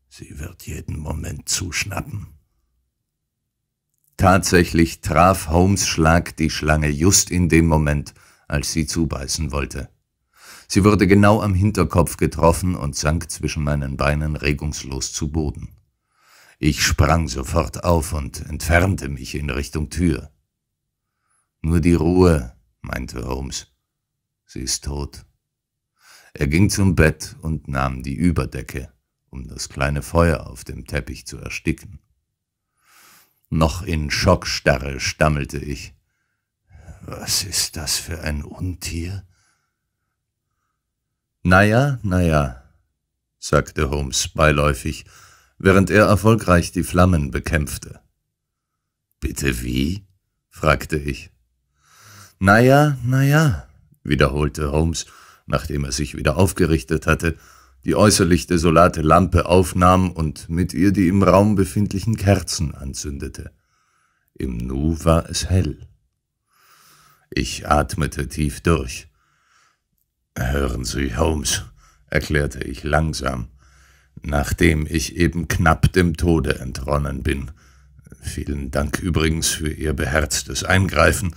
»Sie wird jeden Moment zuschnappen.« Tatsächlich traf Holmes Schlag die Schlange just in dem Moment, als sie zubeißen wollte. Sie wurde genau am Hinterkopf getroffen und sank zwischen meinen Beinen regungslos zu Boden. Ich sprang sofort auf und entfernte mich in Richtung Tür. Nur die Ruhe, meinte Holmes. Sie ist tot. Er ging zum Bett und nahm die Überdecke, um das kleine Feuer auf dem Teppich zu ersticken. Noch in Schockstarre stammelte ich. Was ist das für ein Untier? Naja, naja, sagte Holmes beiläufig, während er erfolgreich die Flammen bekämpfte. Bitte wie? fragte ich. Naja, naja, wiederholte Holmes, nachdem er sich wieder aufgerichtet hatte die äußerlich desolate Lampe aufnahm und mit ihr die im Raum befindlichen Kerzen anzündete. Im Nu war es hell. Ich atmete tief durch. Hören Sie, Holmes, erklärte ich langsam, nachdem ich eben knapp dem Tode entronnen bin. Vielen Dank übrigens für Ihr beherztes Eingreifen.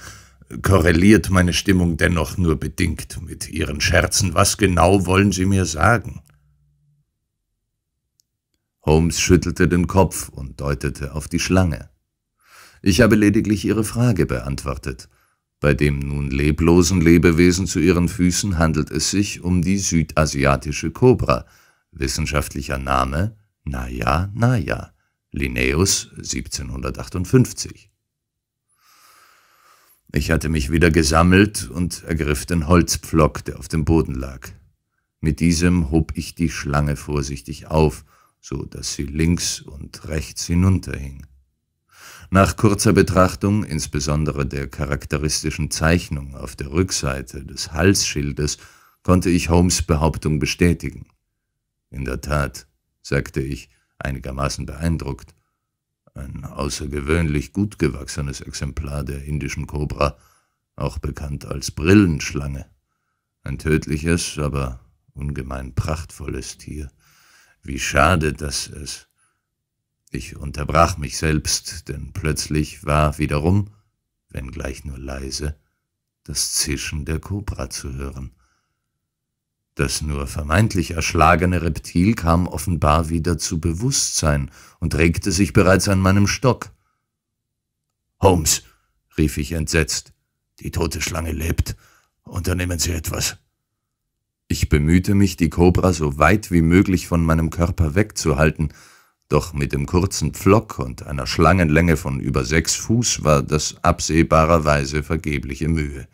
Korreliert meine Stimmung dennoch nur bedingt mit Ihren Scherzen. Was genau wollen Sie mir sagen? Holmes schüttelte den Kopf und deutete auf die Schlange. Ich habe lediglich Ihre Frage beantwortet. Bei dem nun leblosen Lebewesen zu Ihren Füßen handelt es sich um die südasiatische Kobra, wissenschaftlicher Name Naya Naya, Linnaeus 1758. Ich hatte mich wieder gesammelt und ergriff den Holzpflock, der auf dem Boden lag. Mit diesem hob ich die Schlange vorsichtig auf – so dass sie links und rechts hinunterhing. Nach kurzer Betrachtung, insbesondere der charakteristischen Zeichnung auf der Rückseite des Halsschildes, konnte ich Holmes Behauptung bestätigen. In der Tat, sagte ich, einigermaßen beeindruckt, ein außergewöhnlich gut gewachsenes Exemplar der indischen Kobra, auch bekannt als Brillenschlange. Ein tödliches, aber ungemein prachtvolles Tier. Wie schade, dass es... Ich unterbrach mich selbst, denn plötzlich war wiederum, wenngleich nur leise, das Zischen der Kobra zu hören. Das nur vermeintlich erschlagene Reptil kam offenbar wieder zu Bewusstsein und regte sich bereits an meinem Stock. »Holmes«, rief ich entsetzt, »die tote Schlange lebt. Unternehmen Sie etwas.« ich bemühte mich, die Kobra so weit wie möglich von meinem Körper wegzuhalten, doch mit dem kurzen Pflock und einer Schlangenlänge von über sechs Fuß war das absehbarerweise vergebliche Mühe.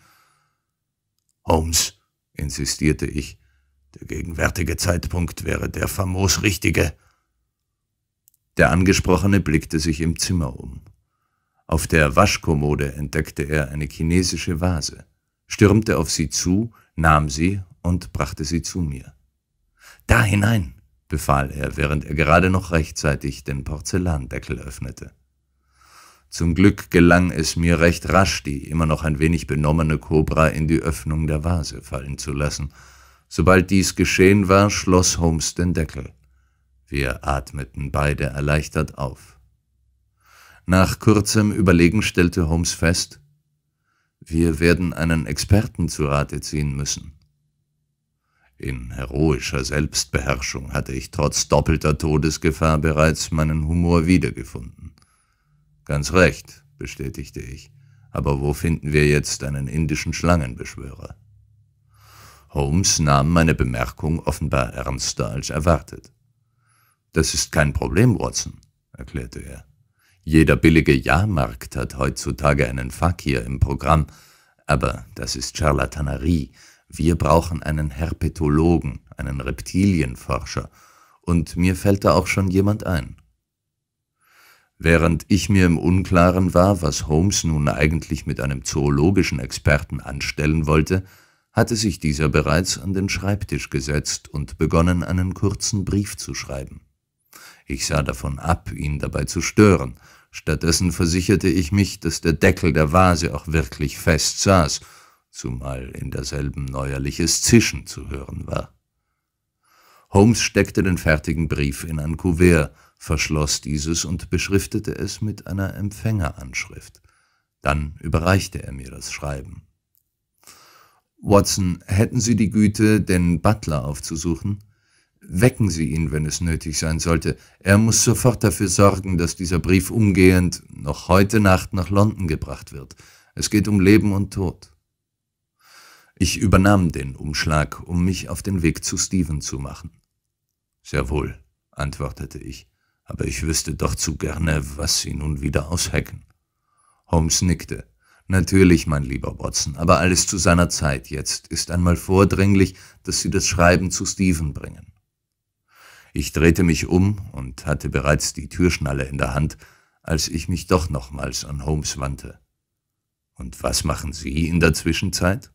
Holmes, insistierte ich, der gegenwärtige Zeitpunkt wäre der famos richtige. Der Angesprochene blickte sich im Zimmer um. Auf der Waschkommode entdeckte er eine chinesische Vase, stürmte auf sie zu, nahm sie und brachte sie zu mir. Da hinein, befahl er, während er gerade noch rechtzeitig den Porzellandeckel öffnete. Zum Glück gelang es mir recht rasch, die immer noch ein wenig benommene Kobra in die Öffnung der Vase fallen zu lassen. Sobald dies geschehen war, schloss Holmes den Deckel. Wir atmeten beide erleichtert auf. Nach kurzem Überlegen stellte Holmes fest, wir werden einen Experten zu Rate ziehen müssen. In heroischer Selbstbeherrschung hatte ich trotz doppelter Todesgefahr bereits meinen Humor wiedergefunden. Ganz recht, bestätigte ich, aber wo finden wir jetzt einen indischen Schlangenbeschwörer? Holmes nahm meine Bemerkung offenbar ernster als erwartet. Das ist kein Problem, Watson, erklärte er. Jeder billige Jahrmarkt hat heutzutage einen Fakir im Programm, aber das ist Charlatanerie, wir brauchen einen Herpetologen, einen Reptilienforscher. Und mir fällt da auch schon jemand ein. Während ich mir im Unklaren war, was Holmes nun eigentlich mit einem zoologischen Experten anstellen wollte, hatte sich dieser bereits an den Schreibtisch gesetzt und begonnen, einen kurzen Brief zu schreiben. Ich sah davon ab, ihn dabei zu stören. Stattdessen versicherte ich mich, dass der Deckel der Vase auch wirklich fest saß zumal in derselben neuerliches Zischen zu hören war. Holmes steckte den fertigen Brief in ein Kuvert, verschloss dieses und beschriftete es mit einer Empfängeranschrift. Dann überreichte er mir das Schreiben. Watson, hätten Sie die Güte, den Butler aufzusuchen? Wecken Sie ihn, wenn es nötig sein sollte. Er muss sofort dafür sorgen, dass dieser Brief umgehend noch heute Nacht nach London gebracht wird. Es geht um Leben und Tod. Ich übernahm den Umschlag, um mich auf den Weg zu Stephen zu machen. Sehr wohl, antwortete ich, aber ich wüsste doch zu gerne, was Sie nun wieder aushecken. Holmes nickte. Natürlich, mein lieber Watson, aber alles zu seiner Zeit. Jetzt ist einmal vordringlich, dass Sie das Schreiben zu Stephen bringen. Ich drehte mich um und hatte bereits die Türschnalle in der Hand, als ich mich doch nochmals an Holmes wandte. Und was machen Sie in der Zwischenzeit?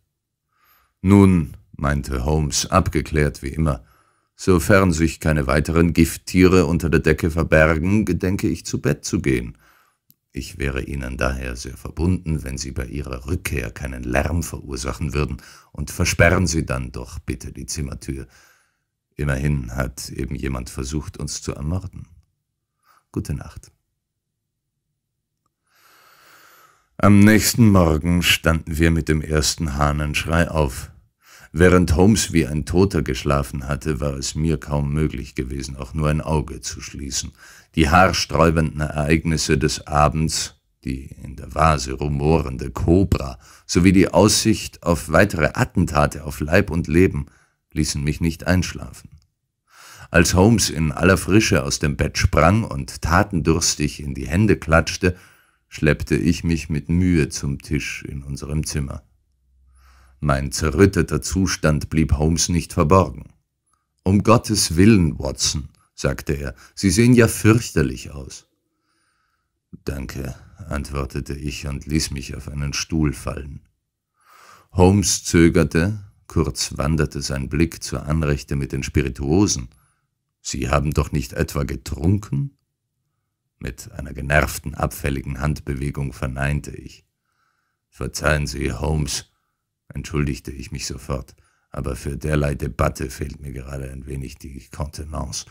Nun, meinte Holmes, abgeklärt wie immer, sofern sich keine weiteren Gifttiere unter der Decke verbergen, gedenke ich zu Bett zu gehen. Ich wäre Ihnen daher sehr verbunden, wenn Sie bei Ihrer Rückkehr keinen Lärm verursachen würden, und versperren Sie dann doch bitte die Zimmertür. Immerhin hat eben jemand versucht, uns zu ermorden. Gute Nacht. Am nächsten Morgen standen wir mit dem ersten Hahnenschrei auf. Während Holmes wie ein Toter geschlafen hatte, war es mir kaum möglich gewesen, auch nur ein Auge zu schließen. Die haarsträubenden Ereignisse des Abends, die in der Vase rumorende Kobra, sowie die Aussicht auf weitere Attentate auf Leib und Leben ließen mich nicht einschlafen. Als Holmes in aller Frische aus dem Bett sprang und tatendurstig in die Hände klatschte, schleppte ich mich mit Mühe zum Tisch in unserem Zimmer. Mein zerrütteter Zustand blieb Holmes nicht verborgen. Um Gottes Willen, Watson, sagte er, Sie sehen ja fürchterlich aus. Danke, antwortete ich und ließ mich auf einen Stuhl fallen. Holmes zögerte, kurz wanderte sein Blick zur Anrechte mit den Spirituosen. Sie haben doch nicht etwa getrunken? Mit einer genervten, abfälligen Handbewegung verneinte ich. Verzeihen Sie, Holmes, entschuldigte ich mich sofort, aber für derlei Debatte fehlt mir gerade ein wenig die Kontenance.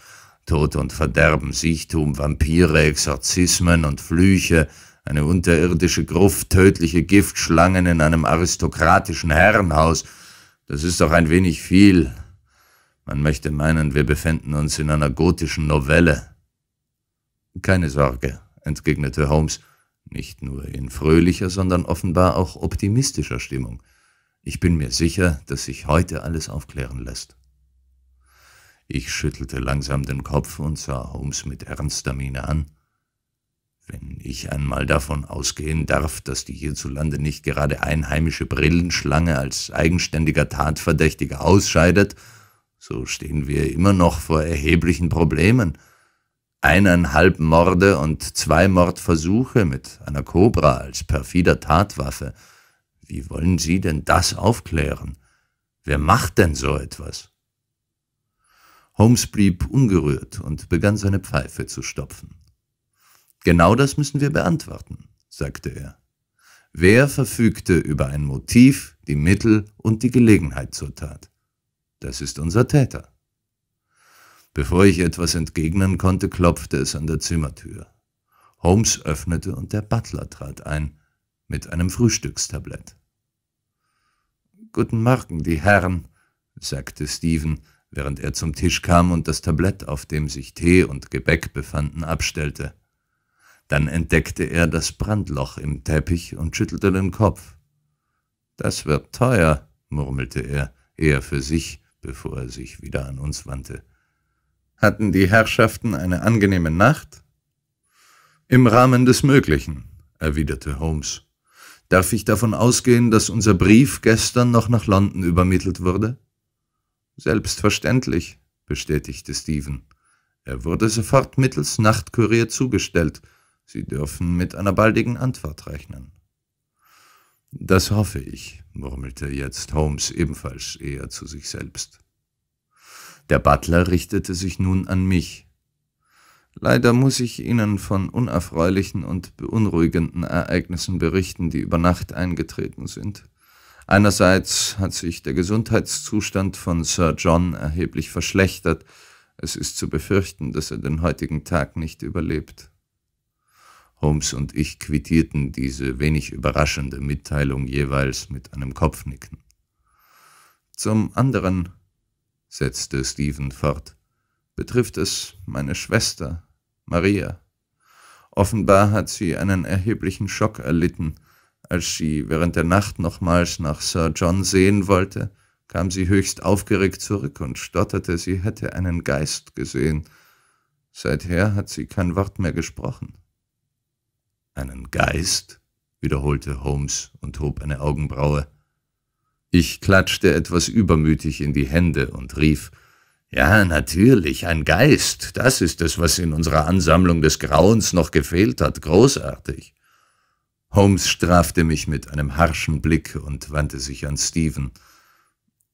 Tod und Verderben, Siechtum, Vampire, Exorzismen und Flüche, eine unterirdische Gruft, tödliche Giftschlangen in einem aristokratischen Herrenhaus, das ist doch ein wenig viel. Man möchte meinen, wir befinden uns in einer gotischen Novelle. Keine Sorge, entgegnete Holmes, nicht nur in fröhlicher, sondern offenbar auch optimistischer Stimmung. Ich bin mir sicher, dass sich heute alles aufklären lässt. Ich schüttelte langsam den Kopf und sah Holmes mit ernster Miene an. Wenn ich einmal davon ausgehen darf, dass die hierzulande nicht gerade einheimische Brillenschlange als eigenständiger Tatverdächtiger ausscheidet, so stehen wir immer noch vor erheblichen Problemen eineinhalb Morde und zwei Mordversuche mit einer Kobra als perfider Tatwaffe. Wie wollen Sie denn das aufklären? Wer macht denn so etwas? Holmes blieb ungerührt und begann seine Pfeife zu stopfen. Genau das müssen wir beantworten, sagte er. Wer verfügte über ein Motiv, die Mittel und die Gelegenheit zur Tat? Das ist unser Täter. Bevor ich etwas entgegnen konnte, klopfte es an der Zimmertür. Holmes öffnete und der Butler trat ein mit einem Frühstückstablett. Guten Morgen, die Herren, sagte Stephen, während er zum Tisch kam und das Tablett, auf dem sich Tee und Gebäck befanden, abstellte. Dann entdeckte er das Brandloch im Teppich und schüttelte den Kopf. Das wird teuer, murmelte er, eher für sich, bevor er sich wieder an uns wandte hatten die Herrschaften eine angenehme Nacht? Im Rahmen des Möglichen, erwiderte Holmes. Darf ich davon ausgehen, dass unser Brief gestern noch nach London übermittelt wurde? Selbstverständlich, bestätigte Stephen. Er wurde sofort mittels Nachtkurier zugestellt. Sie dürfen mit einer baldigen Antwort rechnen. Das hoffe ich, murmelte jetzt Holmes ebenfalls eher zu sich selbst. Der Butler richtete sich nun an mich. Leider muss ich Ihnen von unerfreulichen und beunruhigenden Ereignissen berichten, die über Nacht eingetreten sind. Einerseits hat sich der Gesundheitszustand von Sir John erheblich verschlechtert. Es ist zu befürchten, dass er den heutigen Tag nicht überlebt. Holmes und ich quittierten diese wenig überraschende Mitteilung jeweils mit einem Kopfnicken. Zum anderen setzte Stephen fort, betrifft es meine Schwester, Maria. Offenbar hat sie einen erheblichen Schock erlitten. Als sie während der Nacht nochmals nach Sir John sehen wollte, kam sie höchst aufgeregt zurück und stotterte, sie hätte einen Geist gesehen. Seither hat sie kein Wort mehr gesprochen. Einen Geist? wiederholte Holmes und hob eine Augenbraue. Ich klatschte etwas übermütig in die Hände und rief, »Ja, natürlich, ein Geist, das ist es, was in unserer Ansammlung des Grauens noch gefehlt hat, großartig.« Holmes strafte mich mit einem harschen Blick und wandte sich an Stephen.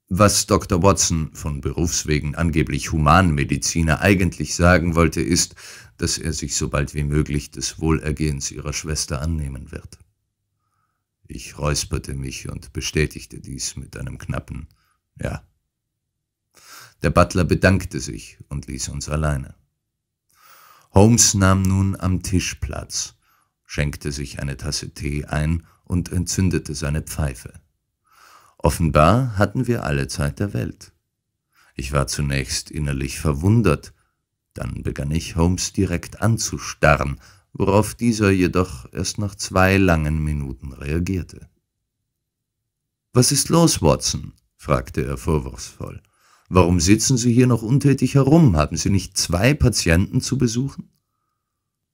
Was Dr. Watson von Berufswegen angeblich Humanmediziner eigentlich sagen wollte, ist, dass er sich so bald wie möglich des Wohlergehens ihrer Schwester annehmen wird. Ich räusperte mich und bestätigte dies mit einem knappen Ja. Der Butler bedankte sich und ließ uns alleine. Holmes nahm nun am Tisch Platz, schenkte sich eine Tasse Tee ein und entzündete seine Pfeife. Offenbar hatten wir alle Zeit der Welt. Ich war zunächst innerlich verwundert, dann begann ich Holmes direkt anzustarren worauf dieser jedoch erst nach zwei langen Minuten reagierte. Was ist los, Watson? fragte er vorwurfsvoll. Warum sitzen Sie hier noch untätig herum? Haben Sie nicht zwei Patienten zu besuchen?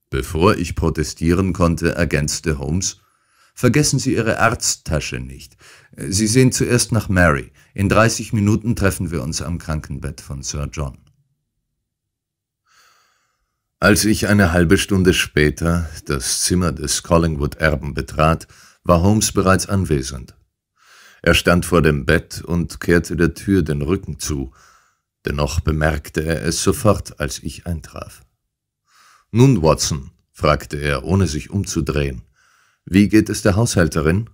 Bevor ich protestieren konnte, ergänzte Holmes, vergessen Sie Ihre Arzttasche nicht. Sie sehen zuerst nach Mary. In 30 Minuten treffen wir uns am Krankenbett von Sir John. Als ich eine halbe Stunde später das Zimmer des Collingwood-Erben betrat, war Holmes bereits anwesend. Er stand vor dem Bett und kehrte der Tür den Rücken zu, dennoch bemerkte er es sofort, als ich eintraf. »Nun, Watson«, fragte er, ohne sich umzudrehen, »wie geht es der Haushälterin?«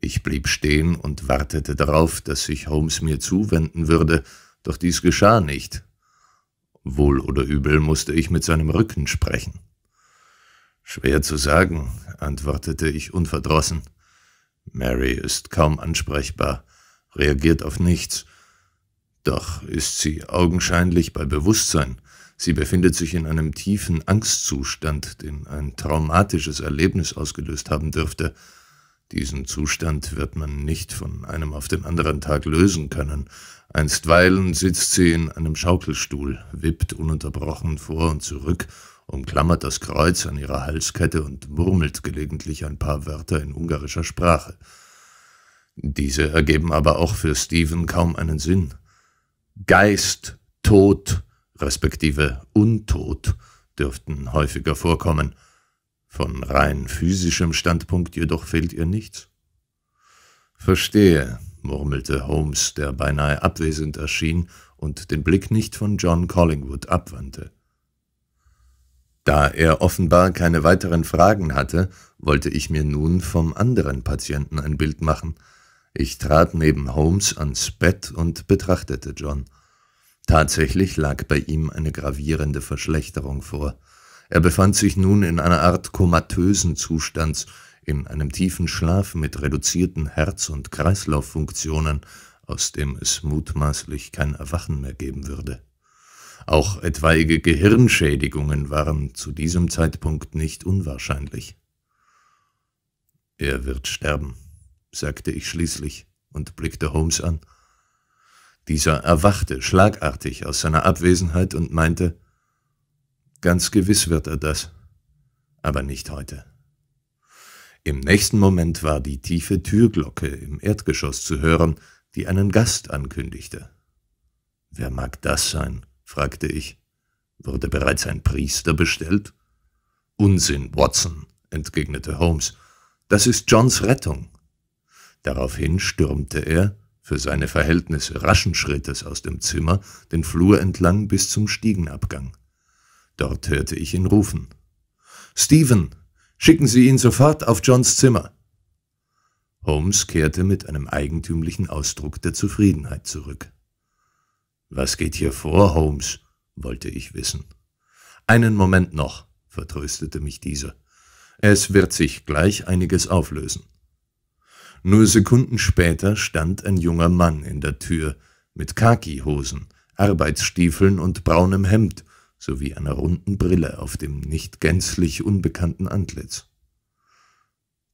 Ich blieb stehen und wartete darauf, dass sich Holmes mir zuwenden würde, doch dies geschah nicht. Wohl oder übel musste ich mit seinem Rücken sprechen. Schwer zu sagen, antwortete ich unverdrossen. Mary ist kaum ansprechbar, reagiert auf nichts. Doch ist sie augenscheinlich bei Bewusstsein. Sie befindet sich in einem tiefen Angstzustand, den ein traumatisches Erlebnis ausgelöst haben dürfte. Diesen Zustand wird man nicht von einem auf den anderen Tag lösen können. Einstweilen sitzt sie in einem Schaukelstuhl, wippt ununterbrochen vor und zurück, umklammert das Kreuz an ihrer Halskette und murmelt gelegentlich ein paar Wörter in ungarischer Sprache. Diese ergeben aber auch für Stephen kaum einen Sinn. Geist, Tod, respektive Untod dürften häufiger vorkommen – von rein physischem Standpunkt jedoch fehlt ihr nichts. Verstehe, murmelte Holmes, der beinahe abwesend erschien und den Blick nicht von John Collingwood abwandte. Da er offenbar keine weiteren Fragen hatte, wollte ich mir nun vom anderen Patienten ein Bild machen. Ich trat neben Holmes ans Bett und betrachtete John. Tatsächlich lag bei ihm eine gravierende Verschlechterung vor. Er befand sich nun in einer Art komatösen Zustands, in einem tiefen Schlaf mit reduzierten Herz- und Kreislauffunktionen, aus dem es mutmaßlich kein Erwachen mehr geben würde. Auch etwaige Gehirnschädigungen waren zu diesem Zeitpunkt nicht unwahrscheinlich. Er wird sterben, sagte ich schließlich und blickte Holmes an. Dieser erwachte schlagartig aus seiner Abwesenheit und meinte, Ganz gewiss wird er das, aber nicht heute. Im nächsten Moment war die tiefe Türglocke im Erdgeschoss zu hören, die einen Gast ankündigte. Wer mag das sein? fragte ich. Wurde bereits ein Priester bestellt? Unsinn, Watson, entgegnete Holmes. Das ist Johns Rettung. Daraufhin stürmte er, für seine Verhältnisse raschen Schrittes aus dem Zimmer, den Flur entlang bis zum Stiegenabgang. Dort hörte ich ihn rufen. Stephen, schicken Sie ihn sofort auf Johns Zimmer. Holmes kehrte mit einem eigentümlichen Ausdruck der Zufriedenheit zurück. Was geht hier vor, Holmes? wollte ich wissen. Einen Moment noch, vertröstete mich dieser. Es wird sich gleich einiges auflösen. Nur Sekunden später stand ein junger Mann in der Tür, mit Khaki-Hosen, Arbeitsstiefeln und braunem Hemd sowie einer runden Brille auf dem nicht gänzlich unbekannten Antlitz.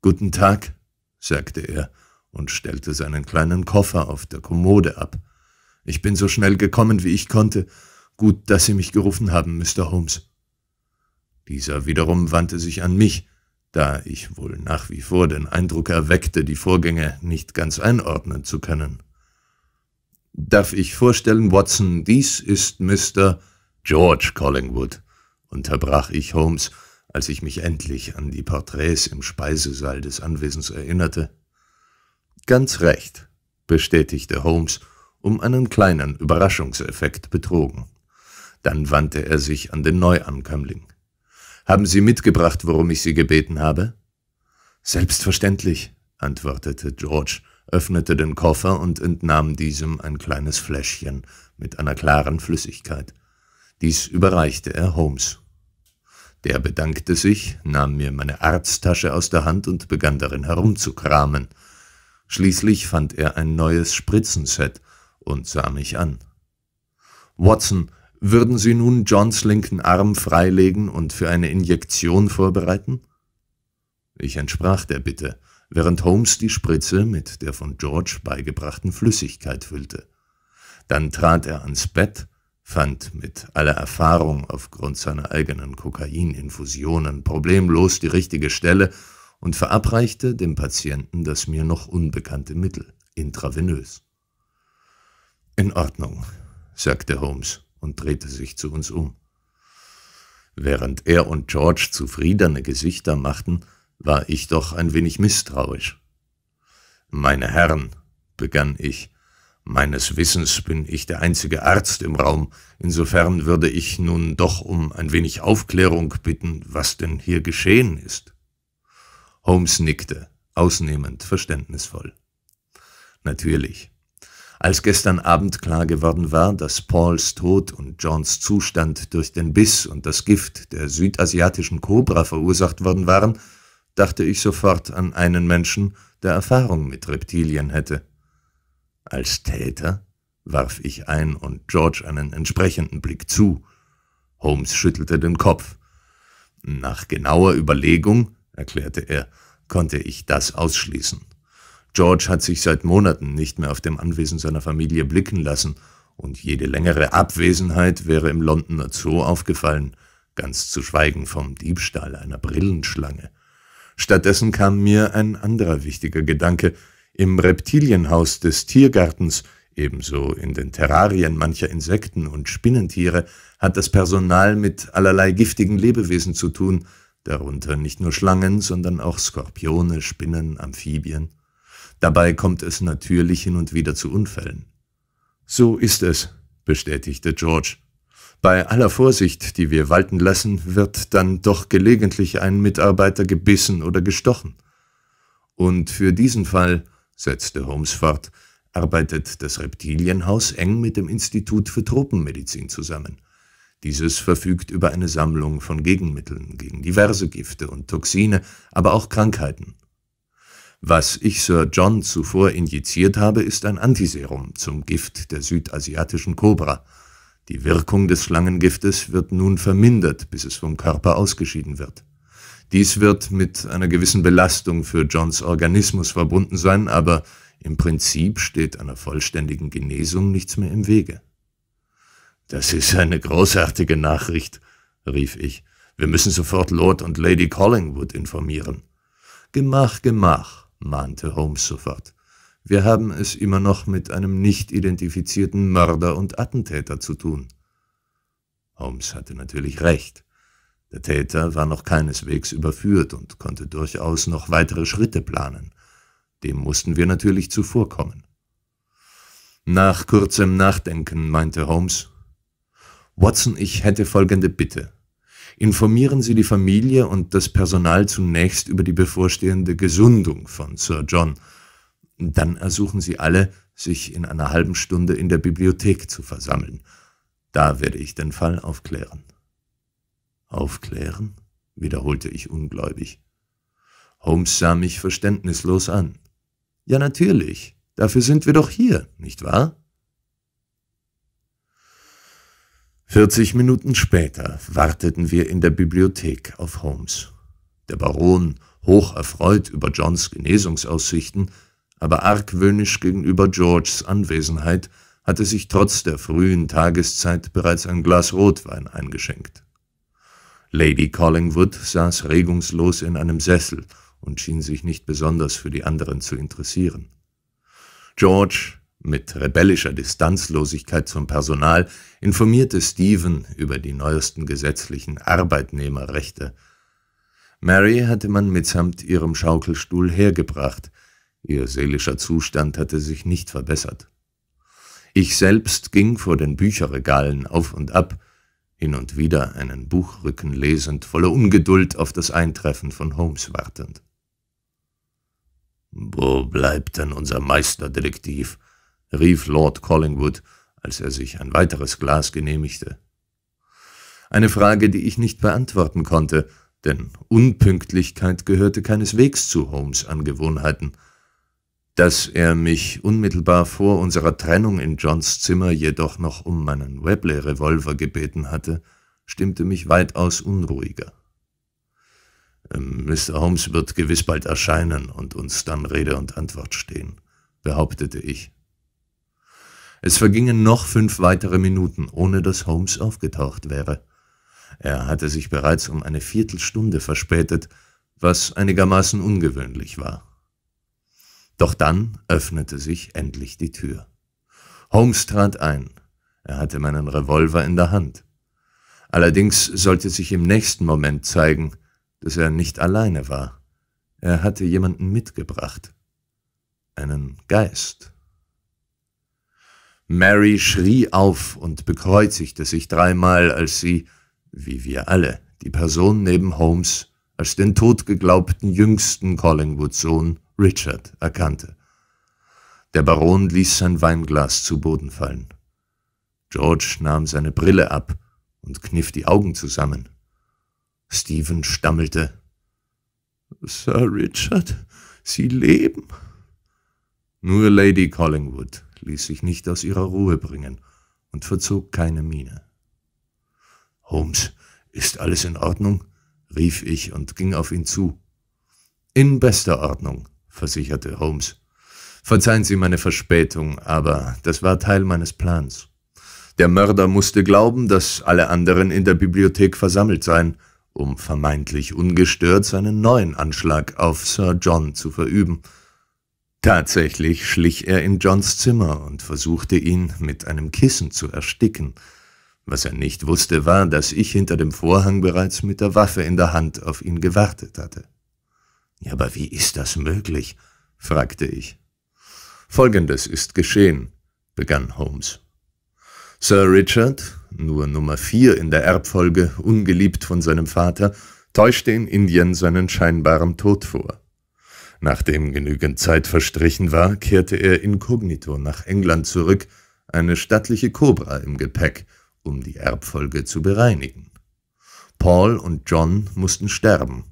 Guten Tag, sagte er und stellte seinen kleinen Koffer auf der Kommode ab. Ich bin so schnell gekommen, wie ich konnte. Gut, dass Sie mich gerufen haben, Mr. Holmes. Dieser wiederum wandte sich an mich, da ich wohl nach wie vor den Eindruck erweckte, die Vorgänge nicht ganz einordnen zu können. Darf ich vorstellen, Watson, dies ist Mr. George Collingwood, unterbrach ich Holmes, als ich mich endlich an die Porträts im Speisesaal des Anwesens erinnerte. Ganz recht, bestätigte Holmes, um einen kleinen Überraschungseffekt betrogen. Dann wandte er sich an den Neuankömmling. Haben Sie mitgebracht, worum ich Sie gebeten habe? Selbstverständlich, antwortete George, öffnete den Koffer und entnahm diesem ein kleines Fläschchen mit einer klaren Flüssigkeit. Dies überreichte er Holmes. Der bedankte sich, nahm mir meine Arzttasche aus der Hand und begann darin herumzukramen. Schließlich fand er ein neues Spritzenset und sah mich an. Watson, würden Sie nun Johns linken Arm freilegen und für eine Injektion vorbereiten? Ich entsprach der Bitte, während Holmes die Spritze mit der von George beigebrachten Flüssigkeit füllte. Dann trat er ans Bett, fand mit aller Erfahrung aufgrund seiner eigenen Kokaininfusionen problemlos die richtige Stelle und verabreichte dem Patienten das mir noch unbekannte Mittel, intravenös. In Ordnung, sagte Holmes und drehte sich zu uns um. Während er und George zufriedene Gesichter machten, war ich doch ein wenig misstrauisch. Meine Herren, begann ich, Meines Wissens bin ich der einzige Arzt im Raum, insofern würde ich nun doch um ein wenig Aufklärung bitten, was denn hier geschehen ist. Holmes nickte, ausnehmend verständnisvoll. Natürlich. Als gestern Abend klar geworden war, dass Pauls Tod und Johns Zustand durch den Biss und das Gift der südasiatischen Kobra verursacht worden waren, dachte ich sofort an einen Menschen, der Erfahrung mit Reptilien hätte. Als Täter warf ich ein und George einen entsprechenden Blick zu. Holmes schüttelte den Kopf. Nach genauer Überlegung, erklärte er, konnte ich das ausschließen. George hat sich seit Monaten nicht mehr auf dem Anwesen seiner Familie blicken lassen, und jede längere Abwesenheit wäre im Londoner Zoo aufgefallen, ganz zu schweigen vom Diebstahl einer Brillenschlange. Stattdessen kam mir ein anderer wichtiger Gedanke, im Reptilienhaus des Tiergartens, ebenso in den Terrarien mancher Insekten und Spinnentiere, hat das Personal mit allerlei giftigen Lebewesen zu tun, darunter nicht nur Schlangen, sondern auch Skorpione, Spinnen, Amphibien. Dabei kommt es natürlich hin und wieder zu Unfällen. So ist es, bestätigte George. Bei aller Vorsicht, die wir walten lassen, wird dann doch gelegentlich ein Mitarbeiter gebissen oder gestochen. Und für diesen Fall setzte Holmes fort, arbeitet das Reptilienhaus eng mit dem Institut für Tropenmedizin zusammen. Dieses verfügt über eine Sammlung von Gegenmitteln gegen diverse Gifte und Toxine, aber auch Krankheiten. Was ich Sir John zuvor injiziert habe, ist ein Antiserum zum Gift der südasiatischen Kobra. Die Wirkung des Schlangengiftes wird nun vermindert, bis es vom Körper ausgeschieden wird. Dies wird mit einer gewissen Belastung für Johns Organismus verbunden sein, aber im Prinzip steht einer vollständigen Genesung nichts mehr im Wege. Das ist eine großartige Nachricht, rief ich. Wir müssen sofort Lord und Lady Collingwood informieren. Gemach, gemach, mahnte Holmes sofort. Wir haben es immer noch mit einem nicht identifizierten Mörder und Attentäter zu tun. Holmes hatte natürlich recht. Der Täter war noch keineswegs überführt und konnte durchaus noch weitere Schritte planen. Dem mussten wir natürlich zuvorkommen. Nach kurzem Nachdenken meinte Holmes, Watson, ich hätte folgende Bitte. Informieren Sie die Familie und das Personal zunächst über die bevorstehende Gesundung von Sir John. Dann ersuchen Sie alle, sich in einer halben Stunde in der Bibliothek zu versammeln. Da werde ich den Fall aufklären. Aufklären? wiederholte ich ungläubig. Holmes sah mich verständnislos an. Ja natürlich, dafür sind wir doch hier, nicht wahr? 40 Minuten später warteten wir in der Bibliothek auf Holmes. Der Baron, hoch erfreut über Johns Genesungsaussichten, aber argwöhnisch gegenüber Georges Anwesenheit, hatte sich trotz der frühen Tageszeit bereits ein Glas Rotwein eingeschenkt. Lady Collingwood saß regungslos in einem Sessel und schien sich nicht besonders für die anderen zu interessieren. George, mit rebellischer Distanzlosigkeit zum Personal, informierte Stephen über die neuesten gesetzlichen Arbeitnehmerrechte. Mary hatte man mitsamt ihrem Schaukelstuhl hergebracht, ihr seelischer Zustand hatte sich nicht verbessert. Ich selbst ging vor den Bücherregalen auf und ab, hin und wieder einen Buchrücken lesend, voller Ungeduld auf das Eintreffen von Holmes wartend. »Wo bleibt denn unser Meisterdetektiv?« rief Lord Collingwood, als er sich ein weiteres Glas genehmigte. Eine Frage, die ich nicht beantworten konnte, denn Unpünktlichkeit gehörte keineswegs zu Holmes' Angewohnheiten – dass er mich unmittelbar vor unserer Trennung in Johns Zimmer jedoch noch um meinen Webley-Revolver gebeten hatte, stimmte mich weitaus unruhiger. Mr. Ähm, Holmes wird gewiss bald erscheinen und uns dann Rede und Antwort stehen, behauptete ich. Es vergingen noch fünf weitere Minuten, ohne dass Holmes aufgetaucht wäre. Er hatte sich bereits um eine Viertelstunde verspätet, was einigermaßen ungewöhnlich war. Doch dann öffnete sich endlich die Tür. Holmes trat ein. Er hatte meinen Revolver in der Hand. Allerdings sollte sich im nächsten Moment zeigen, dass er nicht alleine war. Er hatte jemanden mitgebracht. Einen Geist. Mary schrie auf und bekreuzigte sich dreimal, als sie, wie wir alle, die Person neben Holmes als den tot geglaubten jüngsten Collingwood-Sohn Richard erkannte. Der Baron ließ sein Weinglas zu Boden fallen. George nahm seine Brille ab und kniff die Augen zusammen. Stephen stammelte. Sir Richard, Sie leben. Nur Lady Collingwood ließ sich nicht aus ihrer Ruhe bringen und verzog keine Miene. Holmes, ist alles in Ordnung? rief ich und ging auf ihn zu. In bester Ordnung, versicherte Holmes. Verzeihen Sie meine Verspätung, aber das war Teil meines Plans. Der Mörder musste glauben, dass alle anderen in der Bibliothek versammelt seien, um vermeintlich ungestört seinen neuen Anschlag auf Sir John zu verüben. Tatsächlich schlich er in Johns Zimmer und versuchte ihn mit einem Kissen zu ersticken. Was er nicht wusste, war, dass ich hinter dem Vorhang bereits mit der Waffe in der Hand auf ihn gewartet hatte. Ja, aber wie ist das möglich? fragte ich. Folgendes ist geschehen, begann Holmes. Sir Richard, nur Nummer vier in der Erbfolge, ungeliebt von seinem Vater, täuschte in Indien seinen scheinbaren Tod vor. Nachdem genügend Zeit verstrichen war, kehrte er inkognito nach England zurück, eine stattliche Kobra im Gepäck, um die Erbfolge zu bereinigen. Paul und John mussten sterben,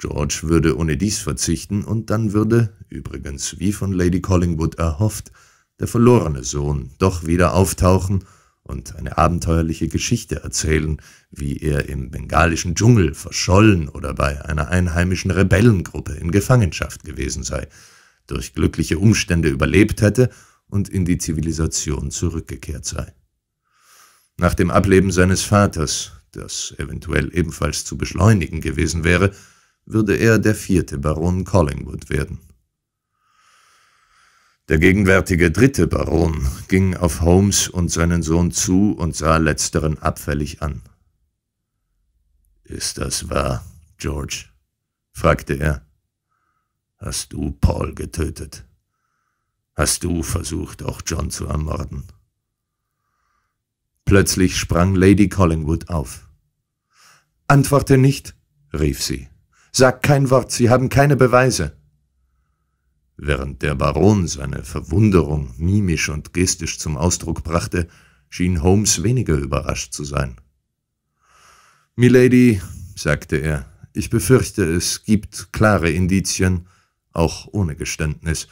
George würde ohne dies verzichten und dann würde, übrigens wie von Lady Collingwood erhofft, der verlorene Sohn doch wieder auftauchen und eine abenteuerliche Geschichte erzählen, wie er im bengalischen Dschungel verschollen oder bei einer einheimischen Rebellengruppe in Gefangenschaft gewesen sei, durch glückliche Umstände überlebt hätte und in die Zivilisation zurückgekehrt sei. Nach dem Ableben seines Vaters, das eventuell ebenfalls zu beschleunigen gewesen wäre, würde er der vierte Baron Collingwood werden. Der gegenwärtige dritte Baron ging auf Holmes und seinen Sohn zu und sah letzteren abfällig an. Ist das wahr, George? fragte er. Hast du Paul getötet? Hast du versucht, auch John zu ermorden? Plötzlich sprang Lady Collingwood auf. Antworte nicht, rief sie. Sag kein Wort, Sie haben keine Beweise. Während der Baron seine Verwunderung mimisch und gestisch zum Ausdruck brachte, schien Holmes weniger überrascht zu sein. Milady, sagte er, ich befürchte, es gibt klare Indizien, auch ohne Geständnis.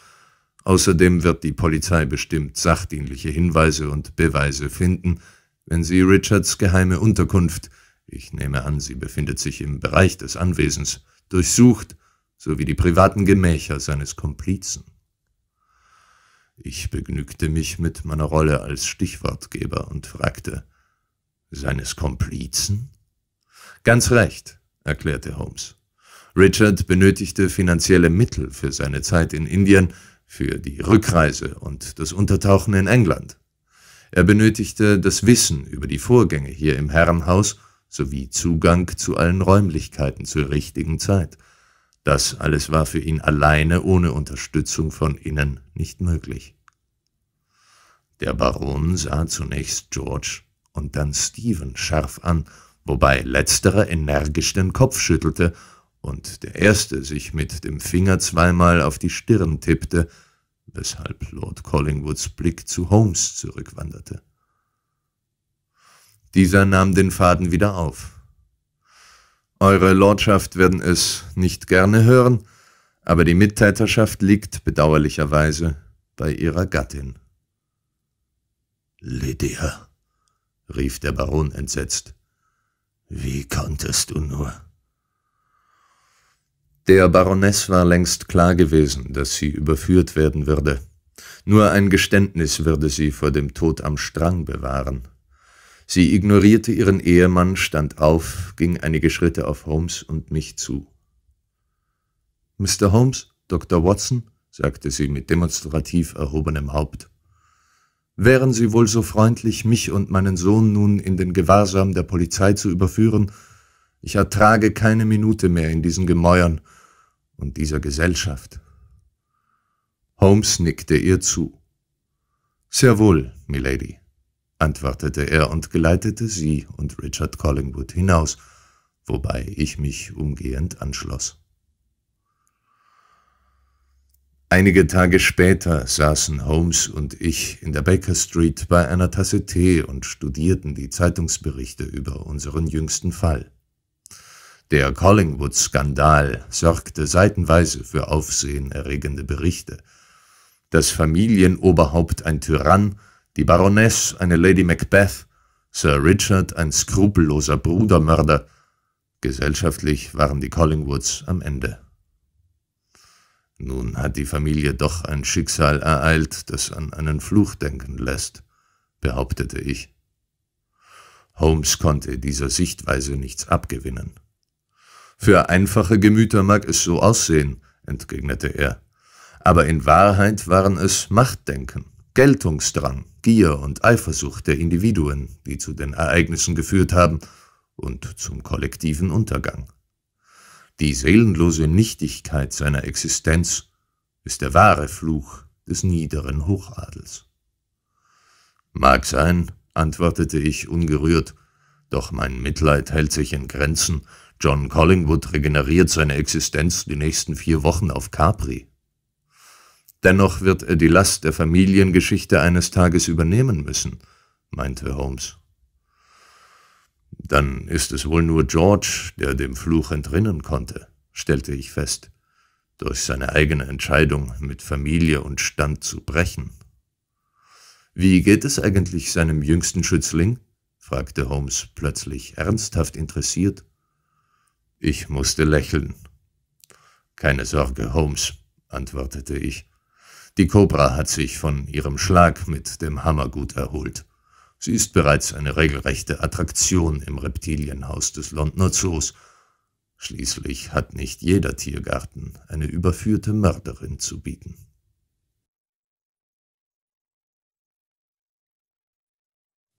Außerdem wird die Polizei bestimmt sachdienliche Hinweise und Beweise finden, wenn sie Richards geheime Unterkunft ich nehme an, sie befindet sich im Bereich des Anwesens, durchsucht, sowie die privaten Gemächer seines Komplizen. Ich begnügte mich mit meiner Rolle als Stichwortgeber und fragte, seines Komplizen? Ganz recht, erklärte Holmes. Richard benötigte finanzielle Mittel für seine Zeit in Indien, für die Rückreise und das Untertauchen in England. Er benötigte das Wissen über die Vorgänge hier im Herrenhaus sowie Zugang zu allen Räumlichkeiten zur richtigen Zeit. Das alles war für ihn alleine ohne Unterstützung von innen nicht möglich. Der Baron sah zunächst George und dann Stephen scharf an, wobei letzterer energisch den Kopf schüttelte und der erste sich mit dem Finger zweimal auf die Stirn tippte, weshalb Lord Collingwoods Blick zu Holmes zurückwanderte. Dieser nahm den Faden wieder auf. Eure Lordschaft werden es nicht gerne hören, aber die Mittäterschaft liegt bedauerlicherweise bei ihrer Gattin. Lydia, rief der Baron entsetzt, wie konntest du nur? Der Baroness war längst klar gewesen, dass sie überführt werden würde. Nur ein Geständnis würde sie vor dem Tod am Strang bewahren. Sie ignorierte ihren Ehemann, stand auf, ging einige Schritte auf Holmes und mich zu. Mr. Holmes, Dr. Watson, sagte sie mit demonstrativ erhobenem Haupt, wären Sie wohl so freundlich, mich und meinen Sohn nun in den Gewahrsam der Polizei zu überführen, ich ertrage keine Minute mehr in diesen Gemäuern und dieser Gesellschaft. Holmes nickte ihr zu. Sehr wohl, Milady, antwortete er und geleitete sie und Richard Collingwood hinaus, wobei ich mich umgehend anschloss. Einige Tage später saßen Holmes und ich in der Baker Street bei einer Tasse Tee und studierten die Zeitungsberichte über unseren jüngsten Fall. Der Collingwood-Skandal sorgte seitenweise für aufsehenerregende Berichte. Das Familienoberhaupt ein Tyrann, die Baroness eine Lady Macbeth, Sir Richard ein skrupelloser Brudermörder. Gesellschaftlich waren die Collingwoods am Ende. Nun hat die Familie doch ein Schicksal ereilt, das an einen Fluch denken lässt, behauptete ich. Holmes konnte dieser Sichtweise nichts abgewinnen. Für einfache Gemüter mag es so aussehen, entgegnete er, aber in Wahrheit waren es Machtdenken, Geltungsdrang, Gier und Eifersucht der Individuen, die zu den Ereignissen geführt haben und zum kollektiven Untergang. Die seelenlose Nichtigkeit seiner Existenz ist der wahre Fluch des niederen Hochadels. Mag sein, antwortete ich ungerührt, doch mein Mitleid hält sich in Grenzen. John Collingwood regeneriert seine Existenz die nächsten vier Wochen auf Capri. Dennoch wird er die Last der Familiengeschichte eines Tages übernehmen müssen, meinte Holmes. Dann ist es wohl nur George, der dem Fluch entrinnen konnte, stellte ich fest, durch seine eigene Entscheidung, mit Familie und Stand zu brechen. Wie geht es eigentlich seinem jüngsten Schützling? fragte Holmes plötzlich ernsthaft interessiert. Ich musste lächeln. Keine Sorge, Holmes, antwortete ich. Die Cobra hat sich von ihrem Schlag mit dem Hammer gut erholt. Sie ist bereits eine regelrechte Attraktion im Reptilienhaus des Londoner Zoos. Schließlich hat nicht jeder Tiergarten eine überführte Mörderin zu bieten.